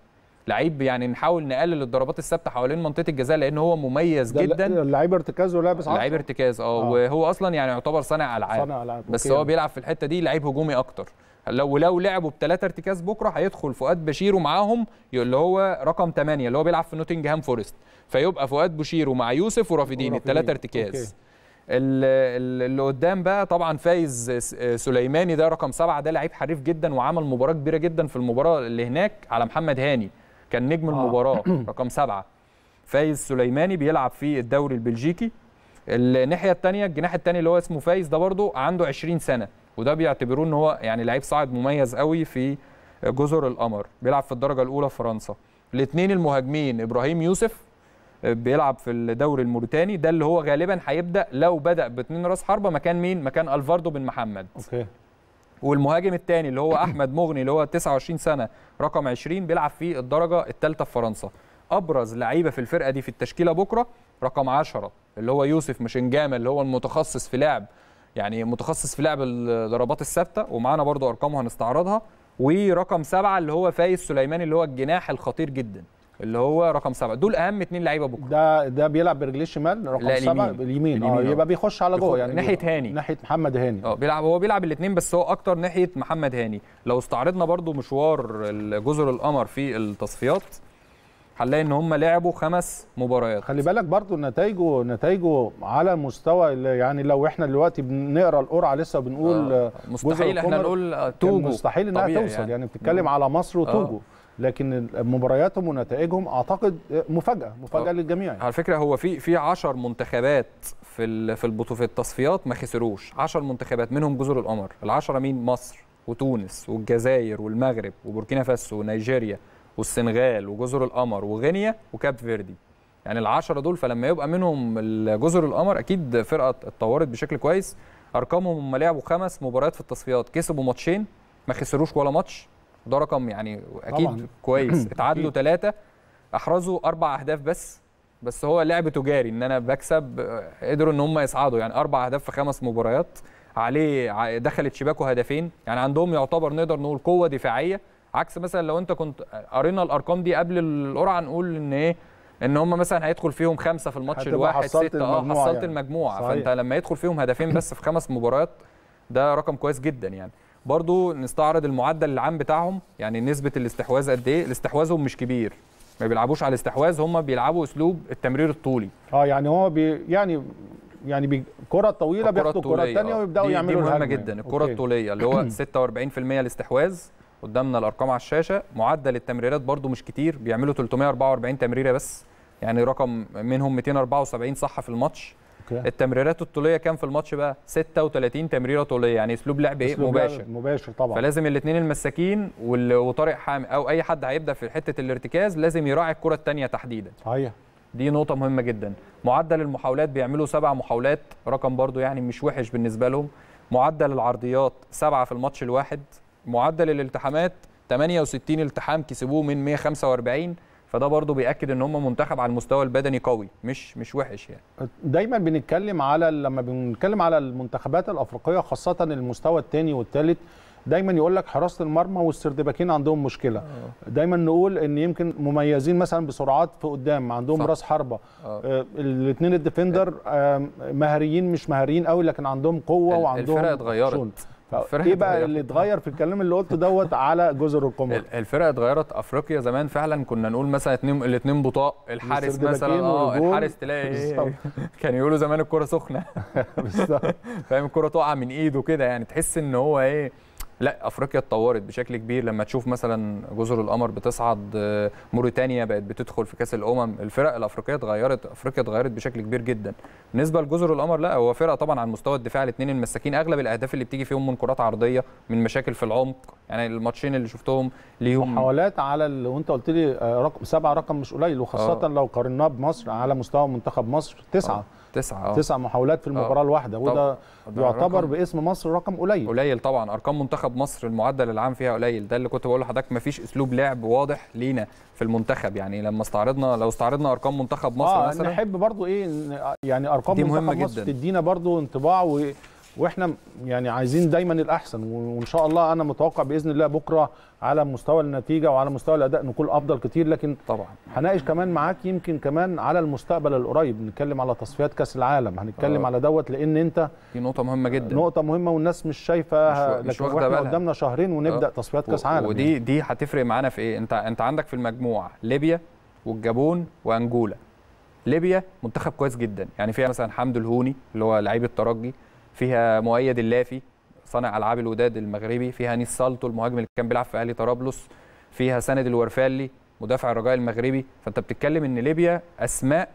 لعيب يعني نحاول نقلل الضربات الثابته حوالين منطقه الجزاء لان هو مميز جدا لعيب ارتكاز ولابس آه، 10 لعيب ارتكاز اه وهو اصلا يعني يعتبر صانع العاب صانع العاب بس أوكي. هو بيلعب في الحته دي لعيب هجومي اكتر لو لو لعبوا بثلاثه ارتكاز بكره هيدخل فؤاد بشير ومعاهم اللي هو رقم 8 اللي هو بيلعب في نوتنجهام فورست فيبقى فؤاد بشير ومع يوسف ورافدين الثلاثه ارتكاز أوكي. اللي قدام بقى طبعا فايز سليماني ده رقم سبعة ده لعيب حريف جدا وعمل مباراه كبيره جدا في المباراه اللي هناك على محمد هاني كان نجم آه. المباراه رقم سبعة فايز سليماني بيلعب في الدوري البلجيكي الناحيه الثانيه الجناح الثاني اللي هو اسمه فايز ده برده عنده 20 سنه وده بيعتبروه ان هو يعني لعيب صاعد مميز قوي في جزر القمر بيلعب في الدرجه الاولى في فرنسا الاثنين المهاجمين ابراهيم يوسف آه، بيلعب في الدوري الموريتاني ده اللي هو غالبا هيبدا لو بدا باثنين راس حربه مكان مين مكان الفاردو بن محمد اوكي والمهاجم الثاني اللي هو احمد مغني اللي هو 29 سنه رقم 20 بيلعب في الدرجه الثالثه في فرنسا ابرز لعيبه في الفرقه دي في التشكيله بكره رقم 10 اللي هو يوسف مشنجامه اللي هو المتخصص في لعب يعني متخصص في لعب الضربات الثابته ومعانا برضو ارقامه هنستعرضها ورقم سبعه اللي هو فايز سليماني اللي هو الجناح الخطير جدا اللي هو رقم سبعه دول اهم اثنين لعيبه بكره ده ده بيلعب برجليه الشمال رقم لا سبعه اليمين, اليمين. آه، يبقى بيخش على جوه يعني ناحيه هاني ناحيه محمد هاني اه بيلعب هو بيلعب الاثنين بس هو اكتر ناحيه محمد هاني لو استعرضنا برضو مشوار جزر القمر في التصفيات هنلاقي ان هم لعبوا خمس مباريات خلي بالك برضو نتائجه نتائجه على مستوى يعني لو احنا دلوقتي بنقرا القرعه لسه بنقول آه مستحيل احنا نقول توجو مستحيل انها توصل يعني, يعني بتتكلم آه. على مصر آه. وتوجو آه. لكن مبارياتهم ونتائجهم اعتقد مفاجاه مفاجاه آه. للجميع يعني. على فكره هو في في 10 منتخبات في في البطوله في التصفيات ما خسروش 10 منتخبات منهم جزر القمر ال10 مين مصر وتونس والجزائر والمغرب وبوركينا فاسو ونيجيريا والسنغال وجزر القمر وغينيا وكاب فيردي يعني العشرة دول فلما يبقى منهم جزر القمر اكيد فرقه اتطورت بشكل كويس ارقامهم هم لعبوا خمس مباريات في التصفيات كسبوا ماتشين ما خسروش ولا ماتش ده رقم يعني اكيد طبعاً. كويس اتعادلوا ثلاثه احرزوا اربع اهداف بس بس هو لعب تجاري ان انا بكسب قدروا ان هم يصعدوا يعني اربع اهداف في خمس مباريات عليه دخلت شباكه هدفين يعني عندهم يعتبر نقدر نقول قوه دفاعيه عكس مثلا لو انت كنت قرينا الارقام دي قبل القرعه نقول ان ايه ان هم مثلا هيدخل فيهم خمسه في الماتش الواحد سته اه حصلت يعني. المجموعه صحيح. فانت لما يدخل فيهم هدفين بس في خمس مباريات ده رقم كويس جدا يعني برضو نستعرض المعدل العام بتاعهم يعني نسبه الاستحواذ قد ايه استحواذهم مش كبير ما بيلعبوش على الاستحواذ هم بيلعبوا اسلوب التمرير الطولي اه يعني هو بي يعني يعني الكرة الطويله بياخدوا الكره الثانيه آه. ويبداوا يعملوا دي مهمه جدا الكره الطوليه اللي هو 46% الاستحواذ قدامنا الارقام على الشاشه معدل التمريرات برده مش كتير بيعملوا 344 تمريره بس يعني رقم منهم 274 صح في الماتش أوكي. التمريرات الطوليه كام في الماتش بقى 36 تمريره طوليه يعني اسلوب لعب ايه مباشر مباشر طبعا فلازم الاثنين المساكين وطارق حامي او اي حد هيبدا في حته الارتكاز لازم يراعي الكره الثانيه تحديدا صحيح دي نقطه مهمه جدا معدل المحاولات بيعملوا سبع محاولات رقم برضو يعني مش وحش بالنسبه لهم معدل العرضيات سبعه في الماتش الواحد معدل الالتحامات 68 التحام كسبوه من 145 فده برضه بياكد ان هم منتخب على المستوى البدني قوي مش مش وحش يعني دايما بنتكلم على لما بنتكلم على المنتخبات الافريقيه خاصه المستوى الثاني والثالث دايما يقول لك حراسه المرمى والسردباكين عندهم مشكله أوه. دايما نقول ان يمكن مميزين مثلا بسرعات في قدام عندهم راس حربه آه, آه، الاثنين الديفندر آه مهاريين مش مهاريين قوي لكن عندهم قوه وعندهم الفرق اتغيرت ايه بقى اللي اتغير في الكلام اللي قلته دوت على جزر القمر الفرقه اتغيرت افريقيا زمان فعلا كنا نقول مثلا اتنين الاثنين بطاء الحارس مثلا اه الحارس تلاقي كان يقولوا زمان الكره سخنه فاهم الكره تقع من ايده كده يعني تحس ان هو ايه لا افريقيا اتطورت بشكل كبير لما تشوف مثلا جزر القمر بتصعد آه، موريتانيا بقت بتدخل في كاس الامم الفرق الافريقيه اتغيرت افريقيا اتغيرت بشكل كبير جدا بالنسبه لجزر القمر لا هو فرقه طبعا على مستوى الدفاع الاثنين المساكين اغلب الاهداف اللي بتيجي فيهم من كرات عرضيه من مشاكل في العمق يعني الماتشين اللي شفتهم ليهم محاولات على ال... وانت قلت لي آه، رقم سبعه رقم مش قليل وخاصه أوه. لو قارناه بمصر على مستوى منتخب مصر تسعه أوه. تسعة اه تسع محاولات في اه. المباراه الواحده وده يعتبر باسم مصر رقم قليل قليل طبعا ارقام منتخب مصر المعدل العام فيها قليل ده اللي كنت بقول لحضرتك مفيش اسلوب لعب واضح لينا في المنتخب يعني لما استعرضنا لو استعرضنا ارقام منتخب مصر آه مثلا نحب برضو ايه يعني ارقام دي منتخب مهمة مصر جداً. تدينا برضو انطباع و واحنا يعني عايزين دايما الاحسن وان شاء الله انا متوقع باذن الله بكره على مستوى النتيجه وعلى مستوى الاداء نكون افضل كتير لكن طبعا هناقش كمان معاك يمكن كمان على المستقبل القريب نتكلم على تصفيات كاس العالم هنتكلم أوه. على دوت لان انت دي نقطه مهمه جدا نقطه مهمه والناس مش شايفه مش مش لكن احنا قدامنا شهرين ونبدا أوه. تصفيات كاس عالم ودي يعني. دي هتفرق معانا في ايه انت انت عندك في المجموعه ليبيا والجابون وانجولا ليبيا منتخب كويس جدا يعني فيها مثلا حمد الهوني اللي هو لعيب الترجي فيها مؤيد اللافي صانع العاب الوداد المغربي فيها نيس سالتو المهاجم اللي كان بيلعب في اهلي طرابلس فيها سند الورفالي مدافع الرجاء المغربي فانت بتتكلم ان ليبيا اسماء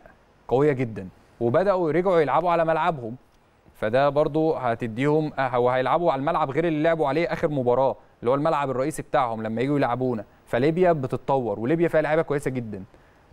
قويه جدا وبداوا يرجعوا يلعبوا على ملعبهم فده برضو هتديهم أه، هو هيلعبوا على الملعب غير اللي لعبوا عليه اخر مباراه اللي هو الملعب الرئيسي بتاعهم لما يجوا يلعبونا فليبيا بتتطور وليبيا فيها لعيبه كويسه جدا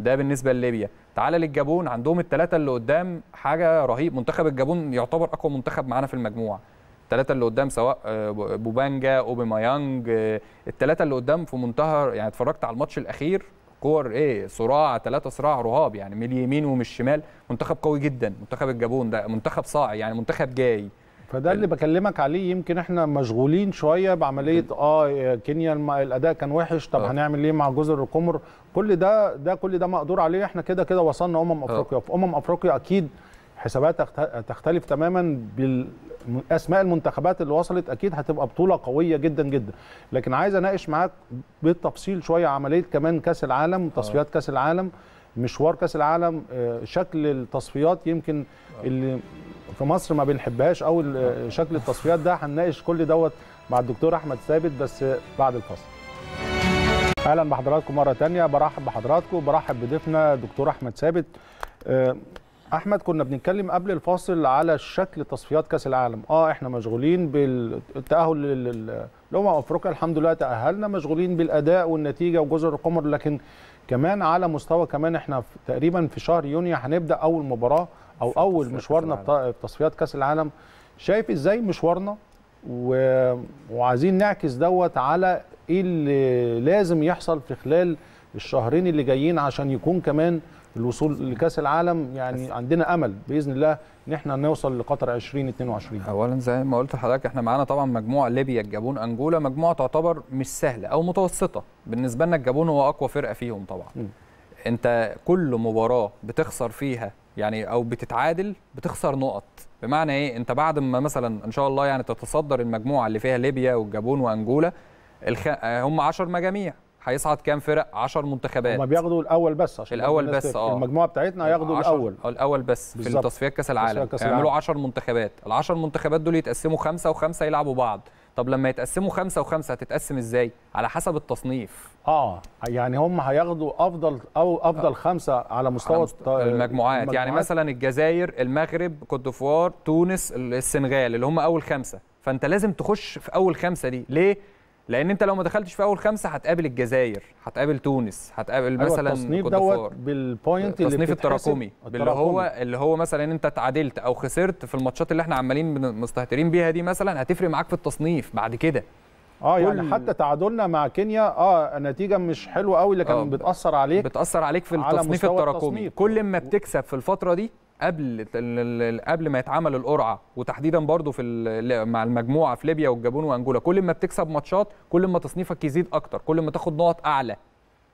ده بالنسبه لليبيا تعال للجابون عندهم الثلاثه اللي قدام حاجه رهيب منتخب الجابون يعتبر اقوى منتخب معانا في المجموعه الثلاثه اللي قدام سواء آه، بوبانجا اوباميانج آه، الثلاثه اللي قدام في منتهى يعني اتفرجت على الماتش الاخير كور ايه صراع ثلاثه صراع رهاب يعني من اليمين ومن الشمال منتخب قوي جدا منتخب الجابون ده منتخب صاعي يعني منتخب جاي فده اللي بكلمك عليه يمكن احنا مشغولين شويه بعمليه اه كينيا الاداء كان وحش طب آه. هنعمل ايه مع جزر القمر كل ده ده كل ده مقدور عليه احنا كده كده وصلنا امم آه. افريقيا آه. في امم افريقيا اكيد حسابات تختلف تماما بالاسماء المنتخبات اللي وصلت اكيد هتبقى بطوله قويه جدا جدا لكن عايز اناقش معاك بالتفصيل شويه عمليه كمان كاس العالم آه. تصفيات كاس العالم مشوار كاس العالم آه، شكل التصفيات يمكن اللي في مصر ما بنحبهاش او شكل التصفيات ده هنناقش كل دوت مع الدكتور احمد ثابت بس بعد الفصل اهلا بحضراتكم مره تانية برحب بحضراتكم برحب بضيفنا دكتور احمد ثابت آه، احمد كنا بنتكلم قبل الفاصل على شكل تصفيات كاس العالم اه احنا مشغولين بالتاهل لامم افريقيا الحمد لله تاهلنا مشغولين بالاداء والنتيجه وجزر القمر لكن كمان على مستوى كمان احنا تقريبا في شهر يونيو هنبدا اول مباراه او اول مشوارنا بتصفيات كاس العالم شايف ازاي مشوارنا و... وعايزين نعكس دوت على ايه اللي لازم يحصل في خلال الشهرين اللي جايين عشان يكون كمان الوصول لكاس العالم يعني عندنا امل باذن الله ان احنا نوصل لقطر 2022 اولا زي ما قلت لحضرتك احنا معانا طبعا مجموعه ليبيا الجابون انجولا مجموعه تعتبر مش سهله او متوسطه بالنسبه لنا الجابون هو اقوى فرقه فيهم طبعا م. انت كل مباراه بتخسر فيها يعني او بتتعادل بتخسر نقط بمعنى ايه انت بعد ما مثلا ان شاء الله يعني تتصدر المجموعه اللي فيها ليبيا والجابون وانجولا الخ... هم 10 مجاميع هيصعد كام فرق 10 منتخبات هم بياخدوا الاول بس عشان الاول بس اه المجموعه بتاعتنا هياخدوا الاول آه، الاول بس بالزبط. في التصفيات كاس العالم يعملوا 10 منتخبات ال 10 منتخبات دول يتقسموا خمسه وخمسه يلعبوا بعض طب لما يتقسموا خمسة وخمسة هتتقسم ازاي على حسب التصنيف اه يعني هم هياخدوا افضل او افضل آه. خمسة على مستوى على مست... المجموعات. المجموعات يعني مثلا الجزائر المغرب كوت ديفوار تونس السنغال اللي هم اول خمسة فانت لازم تخش في اول خمسة دي ليه لان انت لو ما دخلتش في اول خمسه هتقابل الجزائر هتقابل تونس هتقابل أيوة مثلا التصنيف دوت بالبوينت اللي التصنيف التراكمي اللي هو اللي هو مثلا انت اتعادلت او خسرت في الماتشات اللي احنا عمالين مستهترين بيها دي مثلا هتفرق معاك في التصنيف بعد كده اه يعني حتى تعادلنا مع كينيا اه نتيجه مش حلوه قوي كانت آه، بتاثر عليك بتاثر عليك في التصنيف التراكمي التصنيف. كل ما بتكسب في الفتره دي قبل قبل ما يتعمل القرعه وتحديدا برضو في مع المجموعه في ليبيا والجابون وانجولا كل ما بتكسب ماتشات كل ما تصنيفك يزيد اكتر كل ما تاخد نقط اعلى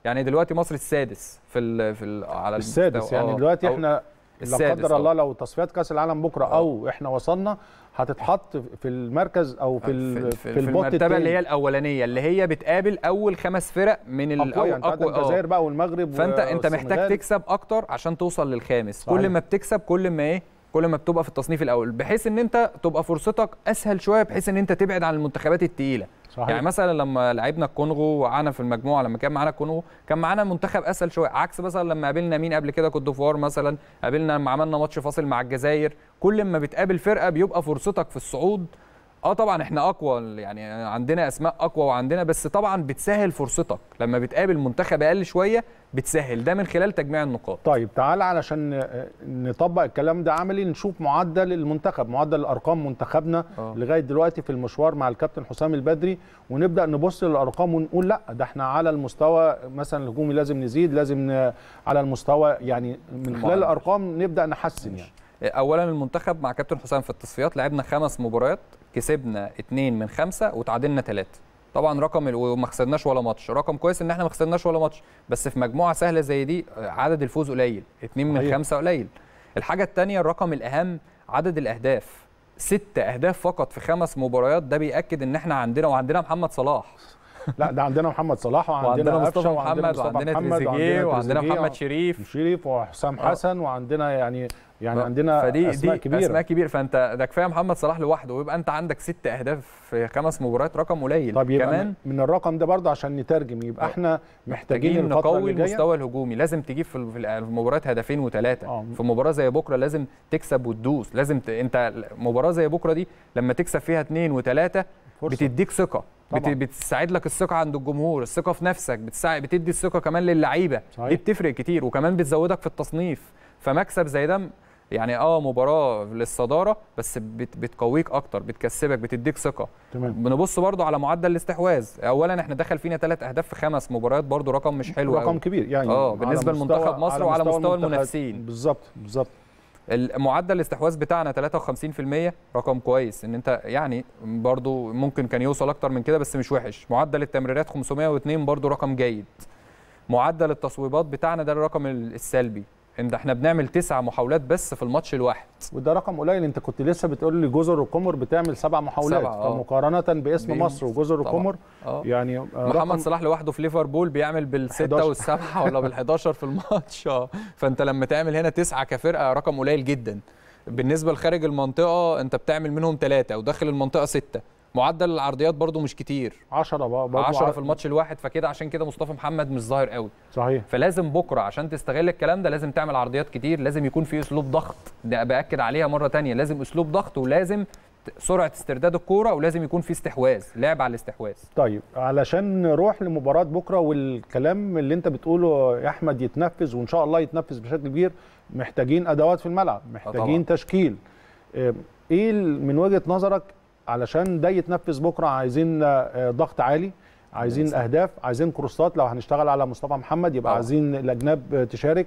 يعني دلوقتي مصر السادس في الـ في الـ على السادس يعني آه، دلوقتي احنا لا قدر آه. الله لو تصفيات كاس العالم بكره او احنا وصلنا هتتحط في المركز او في في, في, في المرتبه اللي هي الاولانيه اللي هي بتقابل اول خمس فرق من الاول اقوى يعني الجزائر بقى والمغرب فانت انت محتاج تكسب اكتر عشان توصل للخامس صحيح. كل ما بتكسب كل ما ايه كل ما بتبقى في التصنيف الاول بحيث ان انت تبقى فرصتك اسهل شويه بحيث ان انت تبعد عن المنتخبات الثقيله صحيح. يعني مثلا لما لعبنا الكونغو وقعنا في المجموعه لما كان معانا الكونغو كان معانا منتخب اسهل شويه عكس مثلا لما قابلنا مين قبل كده كوت ديفوار مثلا قابلنا لما عملنا ماتش فاصل مع الجزائر كل ما بتقابل فرقه بيبقى فرصتك في الصعود اه طبعا احنا اقوى يعني عندنا اسماء اقوى وعندنا بس طبعا بتسهل فرصتك لما بتقابل منتخب اقل شويه بتسهل ده من خلال تجميع النقاط طيب تعال علشان آه، نطبق الكلام ده عملي نشوف معدل المنتخب معدل ارقام منتخبنا أوه. لغايه دلوقتي في المشوار مع الكابتن حسام البدري ونبدا نبص للارقام ونقول لا ده احنا على المستوى مثلا الهجومي لازم نزيد لازم على المستوى يعني من خلال الارقام نبدا نحسن يعني اولا المنتخب مع كابتن حسام في التصفيات لعبنا خمس مباريات كسبنا اثنين من خمسة وتعادلنا ثلاثة طبعا رقم وما خسرناش ولا ماتش رقم كويس ان احنا ما خسرناش ولا ماتش بس في مجموعه سهله زي دي آه، عدد الفوز قليل اثنين من خمسة قليل الحاجه الثانيه الرقم الاهم عدد الاهداف ست اهداف فقط في خمس مباريات ده بياكد ان احنا عندنا وعندنا محمد صلاح لا ده عندنا محمد صلاح وعندنا, وعندنا مصطفى محمد وعندنا, وعندنا وعندنا, وعندنا محمد شريف شريف وحسام آه. حسن وعندنا يعني يعني اه، عندنا فدي اسماء دي كبيره اسماء كبيره فانت ده كفايه محمد صلاح لوحده ويبقى انت عندك ست اهداف في خمس مباريات رقم قليل طب يبقى كمان من الرقم ده برضه عشان نترجم يبقى آه، احنا محتاجين, محتاجين نقوي المستوى الهجومي لازم تجيب في المباريات هدفين وثلاثه آه. في مباراه زي بكره لازم تكسب وتدوس لازم ت... انت مباراه زي بكره دي لما تكسب فيها اثنين وثلاثه بتديك ثقه طبعا. بتساعد لك الثقه عند الجمهور الثقه في نفسك بتساعد بتدي الثقه كمان للعيبه دي بتفرق كتير وكمان بتزودك في التصنيف فمكسب زي ده يعني اه مباراه للصداره بس بتقويك اكتر بتكسبك بتديك ثقه تمام. بنبص برده على معدل الاستحواذ اولا احنا دخل فينا ثلاث اهداف في خمس مباريات برده رقم مش حلو رقم أوي. كبير يعني اه بالنسبه لمنتخب مصر على وعلى مستوى, مستوى المنافسين بالظبط بالظبط معدل الاستحواذ بتاعنا 53% رقم كويس ان انت يعني برده ممكن كان يوصل اكتر من كده بس مش وحش معدل التمريرات 502 برده رقم جيد معدل التصويبات بتاعنا ده الرقم السلبي ان احنا بنعمل تسع محاولات بس في الماتش الواحد وده رقم قليل انت كنت لسه بتقول لي جزر وقمر بتعمل سبع محاولات سبعة آه. فمقارنه باسم مصر وجزر وقمر آه. يعني آه، محمد صلاح لوحده في ليفربول بيعمل بالسته والسبعه ولا بال11 في الماتش اه فانت لما تعمل هنا تسعه كفرقه رقم قليل جدا بالنسبه لخارج المنطقه انت بتعمل منهم ثلاثه وداخل المنطقه سته معدل العرضيات برده مش كتير 10 بقى 10 في الماتش الواحد فكده عشان كده مصطفى محمد مش ظاهر قوي صحيح فلازم بكره عشان تستغل الكلام ده لازم تعمل عرضيات كتير لازم يكون في اسلوب ضغط ده باكد عليها مره ثانيه لازم اسلوب ضغط ولازم سرعه استرداد الكوره ولازم يكون في استحواذ لعب على الاستحواذ طيب علشان نروح لمباراه بكره والكلام اللي انت بتقوله يا احمد يتنفذ وان شاء الله يتنفذ بشكل كبير محتاجين ادوات في الملعب آه، محتاجين طبعا. تشكيل ايه من وجهه نظرك علشان ده يتنفذ بكره عايزين آه، ضغط عالي عايزين اهداف عايزين كروسات لو هنشتغل على مصطفى محمد يبقى أوه. عايزين الاجناب تشارك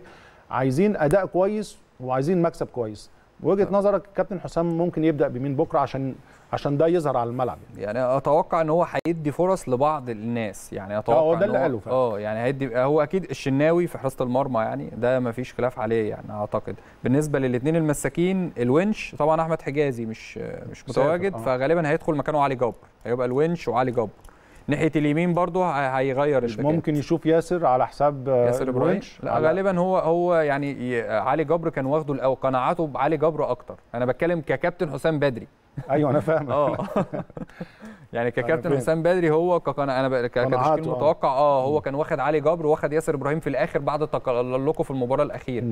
عايزين اداء كويس وعايزين مكسب كويس أه. نظرك كابتن حسام ممكن يبدا بمين بكره عشان عشان ده يظهر على الملعب يعني, يعني اتوقع ان هو هيدي فرص لبعض الناس يعني اتوقع اه ده اللي قاله فعلا اه يعني هيدي هو اكيد الشناوي في حراسه المرمى يعني ده ما فيش خلاف عليه يعني اعتقد بالنسبه للاثنين المساكين الونش طبعا احمد حجازي مش مش متواجد آه. فغالبا هيدخل مكانه علي جبر هيبقى الونش وعلي جبر ناحيه اليمين برضه هيغير مش الباكات. ممكن يشوف ياسر على حساب ياسر ابراهيم لا على... غالبا هو هو يعني علي جبر كان واخده او قناعاته بعلي جبر اكتر انا بتكلم ككابتن حسام بدري ايوه انا آه. يعني أيوة، فاهم اه يعني ككابتن حسام بدري هو كقناع انا كتشكيل آه. متوقع اه هو كان واخد علي جبر واخد ياسر ابراهيم في الاخر بعد تقلقه في المباراه الاخيره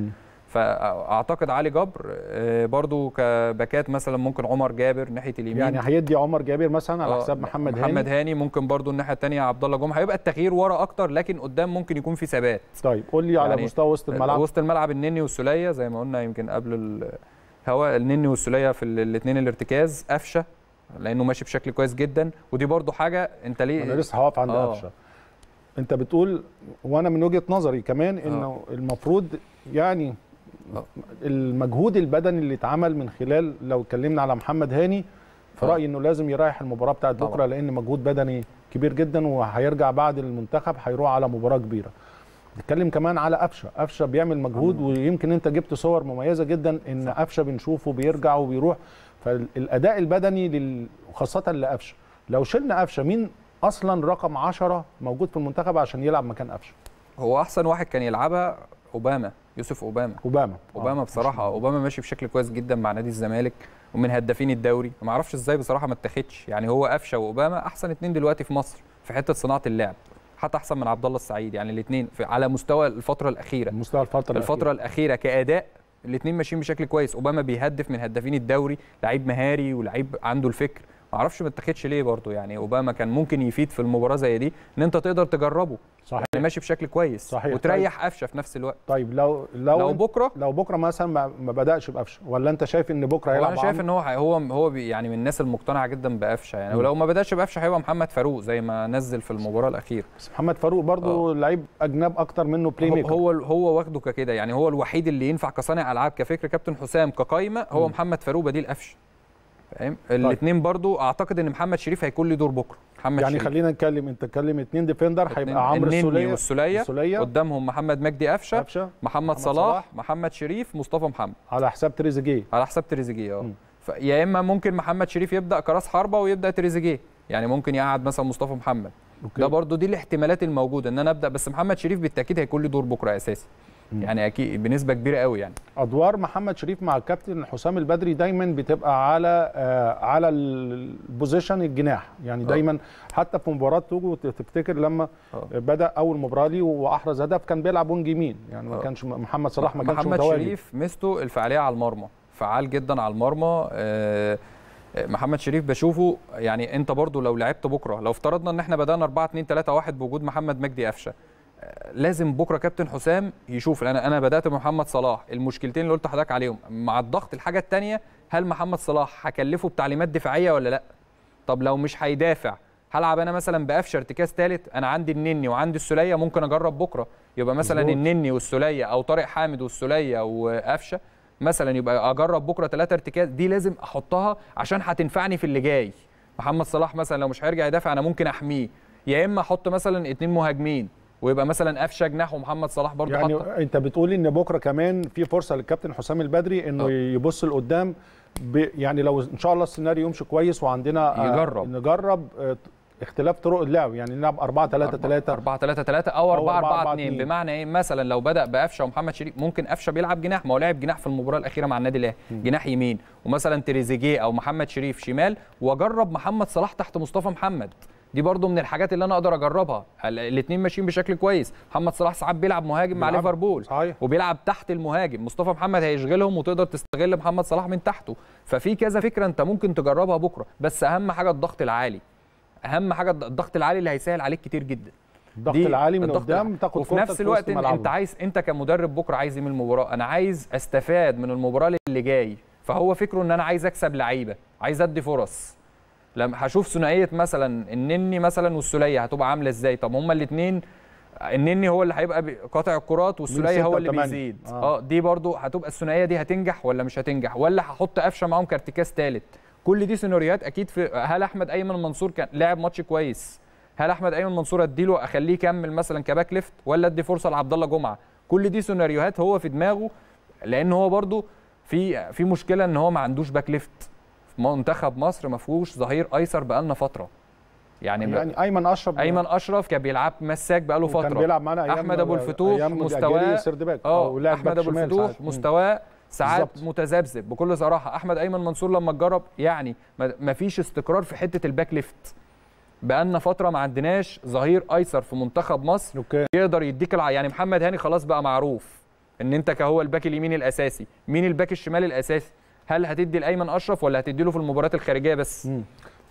فاعتقد علي جبر آه، برضو كباكات مثلا ممكن عمر جابر ناحيه اليمين يعني هيدي عمر جابر مثلا على آه، حساب محمد هاني محمد هاني ممكن برضو الناحيه الثانيه عبد الله جمعه هيبقى التغيير ورا اكتر لكن قدام ممكن يكون في ثبات طيب قول لي يعني على مستوى وسط آه، الملعب وسط الملعب النني والسوليه زي ما قلنا يمكن قبل الهواء النني والسوليه في الاثنين الارتكاز قفشه لانه ماشي بشكل كويس جدا ودي برضو حاجه انت ليه انا لسه هقف عند قفشه آه. انت بتقول وانا من وجهه نظري كمان انه آه. المفروض يعني المجهود البدني اللي اتعمل من خلال لو اتكلمنا على محمد هاني في رايي انه لازم يريح المباراه بتاعت بكره لان مجهود بدني كبير جدا وهيرجع بعد المنتخب هيروح على مباراه كبيره نتكلم كمان على قفشه قفشه بيعمل مجهود آه. ويمكن انت جبت صور مميزه جدا ان قفشه بنشوفه بيرجع وبيروح فالاداء البدني خاصه لقفشه لو شلنا قفشه مين اصلا رقم 10 موجود في المنتخب عشان يلعب مكان قفشه هو احسن واحد كان يلعبها اوباما يوسف اوباما اوباما اوباما آه. بصراحه اوباما ماشي بشكل كويس جدا مع نادي الزمالك ومن هدافين الدوري ما اعرفش ازاي بصراحه ما اتاخدش يعني هو قفشه واوباما احسن اثنين دلوقتي في مصر في حته صناعه اللعب حتى احسن من عبد الله السعيد يعني الاثنين على مستوى الفتره الاخيره مستوى الفتره الاخيره الفتره الاخيره كاداء الاثنين ماشيين بشكل كويس اوباما بيهدف من هدافين الدوري لعيب مهاري ولعيب عنده الفكر ما اعرفش ما اتاخدش ليه برضو يعني اوباما كان ممكن يفيد في المباراه زي دي ان انت تقدر تجربه صحيح يعني ماشي بشكل كويس صحيح وتريح طيب. قفشه في نفس الوقت طيب لو لو لو بكره لو بكره مثلا ما بداش بقفشه ولا انت شايف ان بكره هيلعب انا شايف ان هو هو هو يعني من الناس المقتنعه جدا بقفشه يعني ولو ما بداش بقفشه هيبقى محمد فاروق زي ما نزل في المباراه الاخيره بس محمد فاروق برضو آه. لعيب اجناب اكتر منه بلاي ميكر هو هو واخده كده يعني هو الوحيد اللي ينفع كصانع العاب كفكر كابتن حسام كقايمه هو م. محمد فاروق بديل قفشه فاهم طيب. الاثنين برضو اعتقد ان محمد شريف هيكون له دور بكره محمد يعني شريف. خلينا نتكلم انت تتكلم اثنين ديفندر هيبقى عمرو السوليه والسوليه قدامهم محمد مجدي قفشه محمد, محمد صلاح, صلاح محمد شريف مصطفى محمد على حساب تريزيجيه على حساب تريزيجيه اه يا اما ممكن محمد شريف يبدا كراس حربه ويبدا تريزيجيه يعني ممكن يقعد مثلا مصطفى محمد أوكي. ده برضو دي الاحتمالات الموجوده ان انا ابدا بس محمد شريف بالتاكيد هيكون له دور بكره اساسي يعني اكيد بنسبه كبيره قوي يعني ادوار محمد شريف مع الكابتن حسام البدري دايما بتبقى على آه على البوزيشن الجناح يعني آه. دايما حتى في مباراه توجو تفتكر لما أوه. بدا اول مباراه لي واحرز هدف كان بيلعب ونج يمين يعني أوه. ما آه. كانش محمد صلاح ما كانش محمد شريف ميزته الفعاليه على المرمى فعال جدا على المرمى آه،, آه محمد شريف بشوفه يعني انت برضو لو لعبت بكره لو افترضنا ان احنا بدانا 4 2 3 1 بوجود محمد مجدي قفشه لازم بكره كابتن حسام يشوف انا انا بدات بمحمد صلاح المشكلتين اللي قلت لحضرتك عليهم مع الضغط الحاجه الثانيه هل محمد صلاح هكلفه بتعليمات دفاعيه ولا لا طب لو مش هيدافع هلعب انا مثلا بقفشه ارتكاز ثالث انا عندي النني وعندي السوليه ممكن اجرب بكره يبقى مثلا بزبط. النني والسوليه او طارق حامد والسوليه وقفشه مثلا يبقى اجرب بكره ثلاثه ارتكاز دي لازم احطها عشان هتنفعني في اللي جاي محمد صلاح مثلا لو مش هيرجع يدافع انا ممكن احميه يا اما احط مثلا اثنين مهاجمين ويبقى مثلا قفشه جناح ومحمد صلاح برضه يعني حطة. انت بتقول ان بكره كمان في فرصه للكابتن حسام البدري انه أه. يبص لقدام يعني لو ان شاء الله السيناريو يمشي كويس وعندنا آه، يجرب آه نجرب آه اختلاف طرق اللعب يعني نلعب 4 3 3 4 3 3 او 4 4 2 بمعنى ايه مثلا لو بدا بقفشه ومحمد شريف ممكن قفشه بيلعب جناح ما هو لعب جناح في المباراه الاخيره مع النادي الاهلي جناح يمين ومثلا تريزيجيه او محمد شريف شمال واجرب محمد صلاح تحت مصطفى محمد دي برضو من الحاجات اللي انا اقدر اجربها الاثنين ماشيين بشكل كويس محمد صلاح ساعات بيلعب مهاجم مع ليفربول وبيلعب تحت المهاجم مصطفى محمد هيشغلهم وتقدر تستغل محمد صلاح من تحته ففي كذا فكره انت ممكن تجربها بكره بس اهم حاجه الضغط العالي اهم حاجه الضغط العالي اللي هيسهل عليك كتير جدا الضغط العالي من قدام تاخد وفي نفس الوقت إن انت عايز انت كمدرب بكره عايز ايه من المباراه انا عايز استفاد من المباراه اللي جاي فهو فكره ان انا عايز اكسب لعيبه عايز ادي فرص لما هشوف ثنائيه مثلا النني مثلا والسليه هتبقى عامله ازاي طب هما الاثنين النني هو اللي هيبقى قاطع الكرات والسليه هو اللي بيزيد آه. اه دي برده هتبقى الثنائيه دي هتنجح ولا مش هتنجح ولا هحط قفشه معاهم كارتكاز ثالث كل دي سيناريوهات اكيد في هل احمد ايمن منصور كان لعب ماتش كويس هل احمد ايمن منصور اديله اخليه يكمل مثلا كباك ليفت ولا ادي فرصه لعبد الله جمعه كل دي سيناريوهات هو في دماغه لان هو برده في في مشكله ان هو ما عندوش باك ليفت منتخب مصر ما فيهوش ظهير ايسر بقالنا فتره يعني يعني ايمن اشرف ايمن اشرف كان بيلعب مساك بقاله فتره كان بيلعب معانا ايام احمد ابو الفتوح مستواه اه احمد ابو الفتوح مستواه ساعات متذبذب بكل صراحه احمد ايمن منصور لما اتجرب يعني ما فيش استقرار في حته الباك ليفت بقالنا فتره ما عندناش ظهير ايسر في منتخب مصر أوكي. يقدر يديك الع... يعني محمد هاني خلاص بقى معروف ان انت كهو الباك اليمين الاساسي مين الباك الشمال الاساسي هل هتدي لايمن اشرف ولا هتدي له في المباريات الخارجيه بس مم.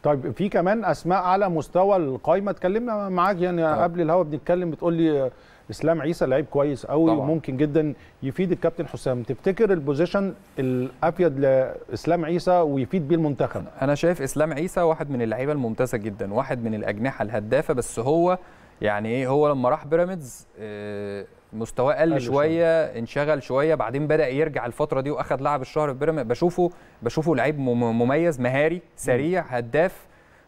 طيب في كمان اسماء على مستوى القايمه اتكلمنا معاك يعني طبعا. قبل الهوا بنتكلم بتقول لي اسلام عيسى لعيب كويس قوي ممكن جدا يفيد الكابتن حسام تفتكر البوزيشن الافيد لاسلام عيسى ويفيد بيه المنتخب انا شايف اسلام عيسى واحد من اللعيبه الممتازه جدا واحد من الاجنحه الهدافه بس هو يعني ايه هو لما راح بيراميدز آه، مستواه قل شويه انشغل شويه بعدين بدا يرجع الفتره دي واخد لاعب الشهر في بيراميدز بشوفه بشوفه لعيب مميز مهاري سريع هداف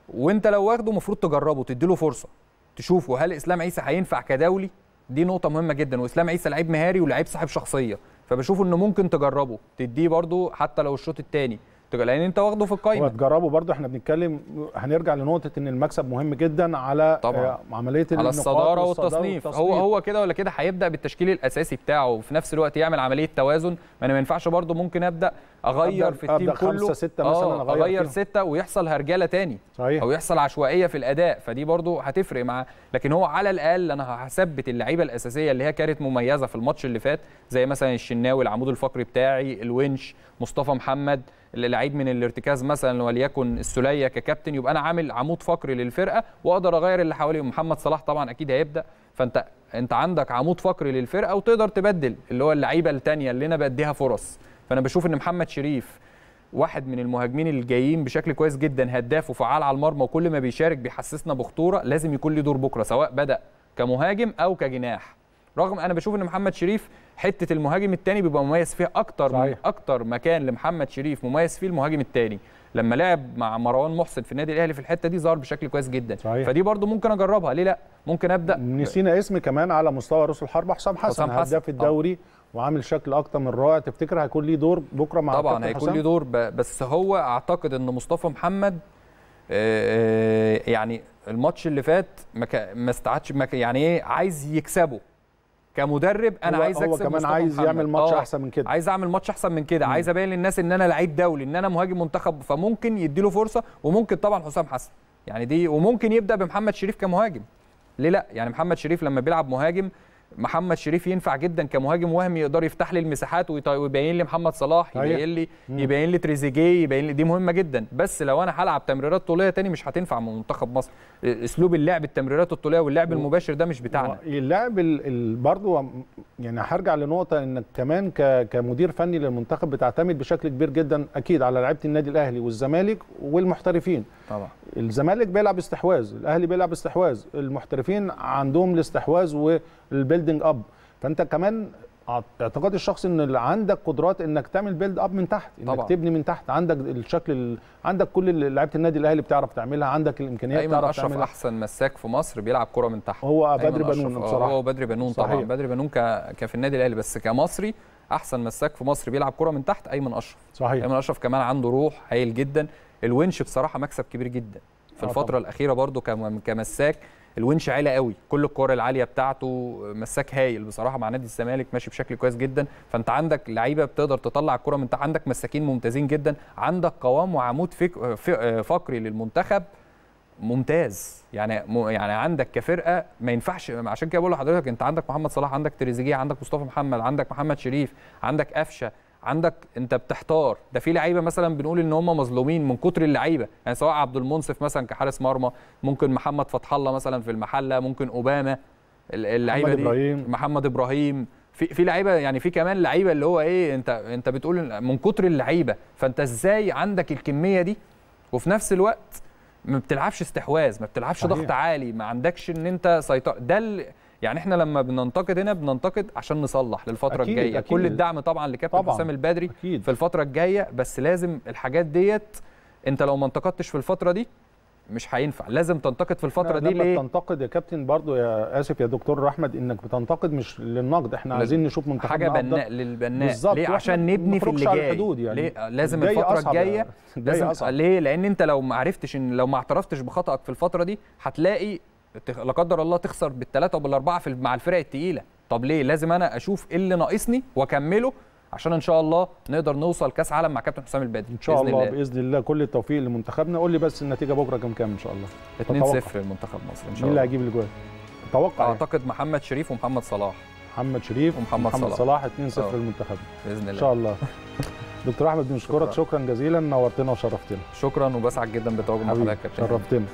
وانت لو واخده المفروض تجربه تديله فرصه تشوفه هل اسلام عيسى هينفع كدولي دي نقطه مهمه جدا واسلام عيسى لعيب مهاري ولعيب صاحب شخصيه فبشوف انه ممكن تجربه تديه برده حتى لو الشوط الثاني لان انت واخده في القايمه وتجربه برضه احنا بنتكلم هنرجع لنقطه ان المكسب مهم جدا على طبعا. آه، عمليه على الصداره والتصنيف. والتصنيف هو هو كده ولا كده هيبدا بالتشكيل الاساسي بتاعه وفي نفس الوقت يعمل عمليه توازن ما انا ما ينفعش برضه ممكن ابدا اغير أبدأ في التيم أبدأ كله خمسة ستة مثلا آه اغير, أغير سته ويحصل هرجله تاني صحيح. او يحصل عشوائيه في الاداء فدي برضه هتفرق مع لكن هو على الاقل انا هثبت اللعيبه الاساسيه اللي هي كانت مميزه في الماتش اللي فات زي مثلا الشناوي العمود الفقري بتاعي الونش مصطفى محمد لعيب من الارتكاز مثلا وليكن السليه ككابتن يبقى انا عامل عمود فقري للفرقه واقدر اغير اللي حواليه محمد صلاح طبعا اكيد هيبدا فانت انت عندك عمود فقري للفرقه وتقدر تبدل اللي هو اللعيبه الثانيه اللي انا بديها فرص فانا بشوف ان محمد شريف واحد من المهاجمين الجايين بشكل كويس جدا هداف وفعال على المرمى وكل ما بيشارك بيحسسنا بخطوره لازم يكون له دور بكره سواء بدا كمهاجم او كجناح رغم انا بشوف ان محمد شريف حته المهاجم الثاني بيبقى مميز فيها اكتر صحيح. من اكتر مكان لمحمد شريف مميز فيه المهاجم الثاني لما لعب مع مروان محسن في النادي الاهلي في الحته دي ظهر بشكل كويس جدا صحيح. فدي برده ممكن اجربها ليه لا ممكن ابدا نسينا اسم كمان على مستوى رؤوس الحربه حسام حسن هداف الدوري وعامل شكل اكتر من رائع تفتكر هيكون ليه دور بكره مع طبعا هيكون ليه دور بس هو اعتقد ان مصطفى محمد آه، آه، يعني الماتش اللي فات ما استعدش يعني ايه عايز يكسبه كمدرب انا هو عايز اكسب هو كمان عايز محمد. يعمل ماتش آه. احسن من كده عايز اعمل ماتش احسن من كده عايز ابين للناس ان انا لعيب دولي ان انا مهاجم منتخب فممكن يديله فرصه وممكن طبعا حسام حسن يعني دي وممكن يبدا بمحمد شريف كمهاجم ليه لا يعني محمد شريف لما بيلعب مهاجم محمد شريف ينفع جدا كمهاجم وهمي يقدر يفتح لي المساحات ويبين لي محمد صلاح يبين لي يبين لي تريزيجيه يبين لي دي مهمه جدا بس لو انا هلعب تمريرات طوليه تاني مش هتنفع مع منتخب مصر اسلوب اللعب التمريرات الطوليه واللعب المباشر ده مش بتاعنا اللعب برضه يعني هرجع لنقطه انك كمان كمدير فني للمنتخب بتعتمد بشكل كبير جدا اكيد على لعيبه النادي الاهلي والزمالك والمحترفين طبعا الزمالك بيلعب استحواذ الاهلي بيلعب استحواذ المحترفين عندهم الاستحواذ و البيلدنج اب فانت كمان اعتقادي الشخصي ان عندك قدرات انك تعمل بيلد اب من تحت انك طبعا. تبني من تحت عندك الشكل ال... عندك كل لعيبه النادي الاهلي بتعرف تعملها عندك الامكانيات أيمن تعرف أشرف تعملها احسن مساك في مصر بيلعب كره من تحت هو بدري بنون بصراحه هو بدري بنون طبعا بدري بنون ك... كفي النادي الاهلي بس كمصري احسن مساك في مصر بيلعب كره من تحت ايمن اشرف صحيح ايمن اشرف كمان عنده روح هايل جدا الونش بصراحه مكسب كبير جدا في آه، الفتره طبعا. الاخيره برده كمساك الونش عالي قوي كل الكور العاليه بتاعته مساك هايل بصراحه مع نادي الزمالك ماشي بشكل كويس جدا فانت عندك لعيبه بتقدر تطلع الكره من عندك مساكين ممتازين جدا عندك قوام وعمود فك... فقري للمنتخب ممتاز يعني م... يعني عندك كفرقه ما ينفعش عشان كده بقول لحضرتك انت عندك محمد صلاح عندك تريزيجيه عندك مصطفى محمد عندك محمد شريف عندك قفشه عندك انت بتحتار ده في لعيبه مثلا بنقول ان هم مظلومين من كتر اللعيبه يعني سواء عبد المنصف مثلا كحارس مرمى ممكن محمد فتح الله مثلا في المحله ممكن اوباما اللعيبه محمد دي إبراهيم. محمد ابراهيم في في لعيبه يعني في كمان لعيبه اللي هو ايه انت انت بتقول من كتر اللعيبه فانت ازاي عندك الكميه دي وفي نفس الوقت ما بتلعبش استحواذ ما بتلعبش صحيح. ضغط عالي ما عندكش ان انت سيطر ده يعني احنا لما بننتقد هنا بننتقد عشان نصلح للفتره أكيد الجايه أكيد. كل الدعم طبعا لكابتن حسام البدري أكيد. في الفتره الجايه بس لازم الحاجات ديت انت لو ما انتقدتش في الفتره دي مش هينفع لازم تنتقد في الفتره دي ليه بتنتقد يا كابتن برضو يا اسف يا دكتور احمد انك بتنتقد مش للنقد احنا عايزين نشوف منتخبنا حاجه بناء للبناء ليه عشان نبني في اللي جاي الحدود يعني. ليه لازم الفتره الجايه يعني. لازم أصعب. ليه لان انت لو ما عرفتش ان لو ما اعترفتش بخطأك في الفتره دي هتلاقي لا قدر الله تخسر بالثلاثه وبالاربعه في مع الفرق الثقيله طب ليه لازم انا اشوف ايه اللي ناقصني واكمله عشان ان شاء الله نقدر نوصل كاس عالم مع كابتن حسام البدري ان شاء الله الله باذن الله كل التوفيق لمنتخبنا قول لي بس النتيجه بكره كام كام ان شاء الله 2-0 لمنتخب مصر ان شاء الله مين اللي هيجيب الجول اتوقع يعني. اعتقد محمد شريف ومحمد صلاح محمد شريف ومحمد, ومحمد صلاح 2-0 المنتخب آه. باذن الله ان شاء الله دكتور احمد بنشكرك شكرا. شكرا جزيلا نورتنا وشرفتنا شكرا وبسعد جدا بتواجد مع يا كابتن شرفتنا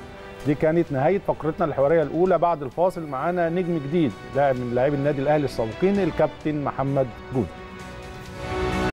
دي كانت نهايه فقرتنا الحواريه الاولى بعد الفاصل معانا نجم جديد لاعب من لاعبي النادي الاهلي السابقين الكابتن محمد جودي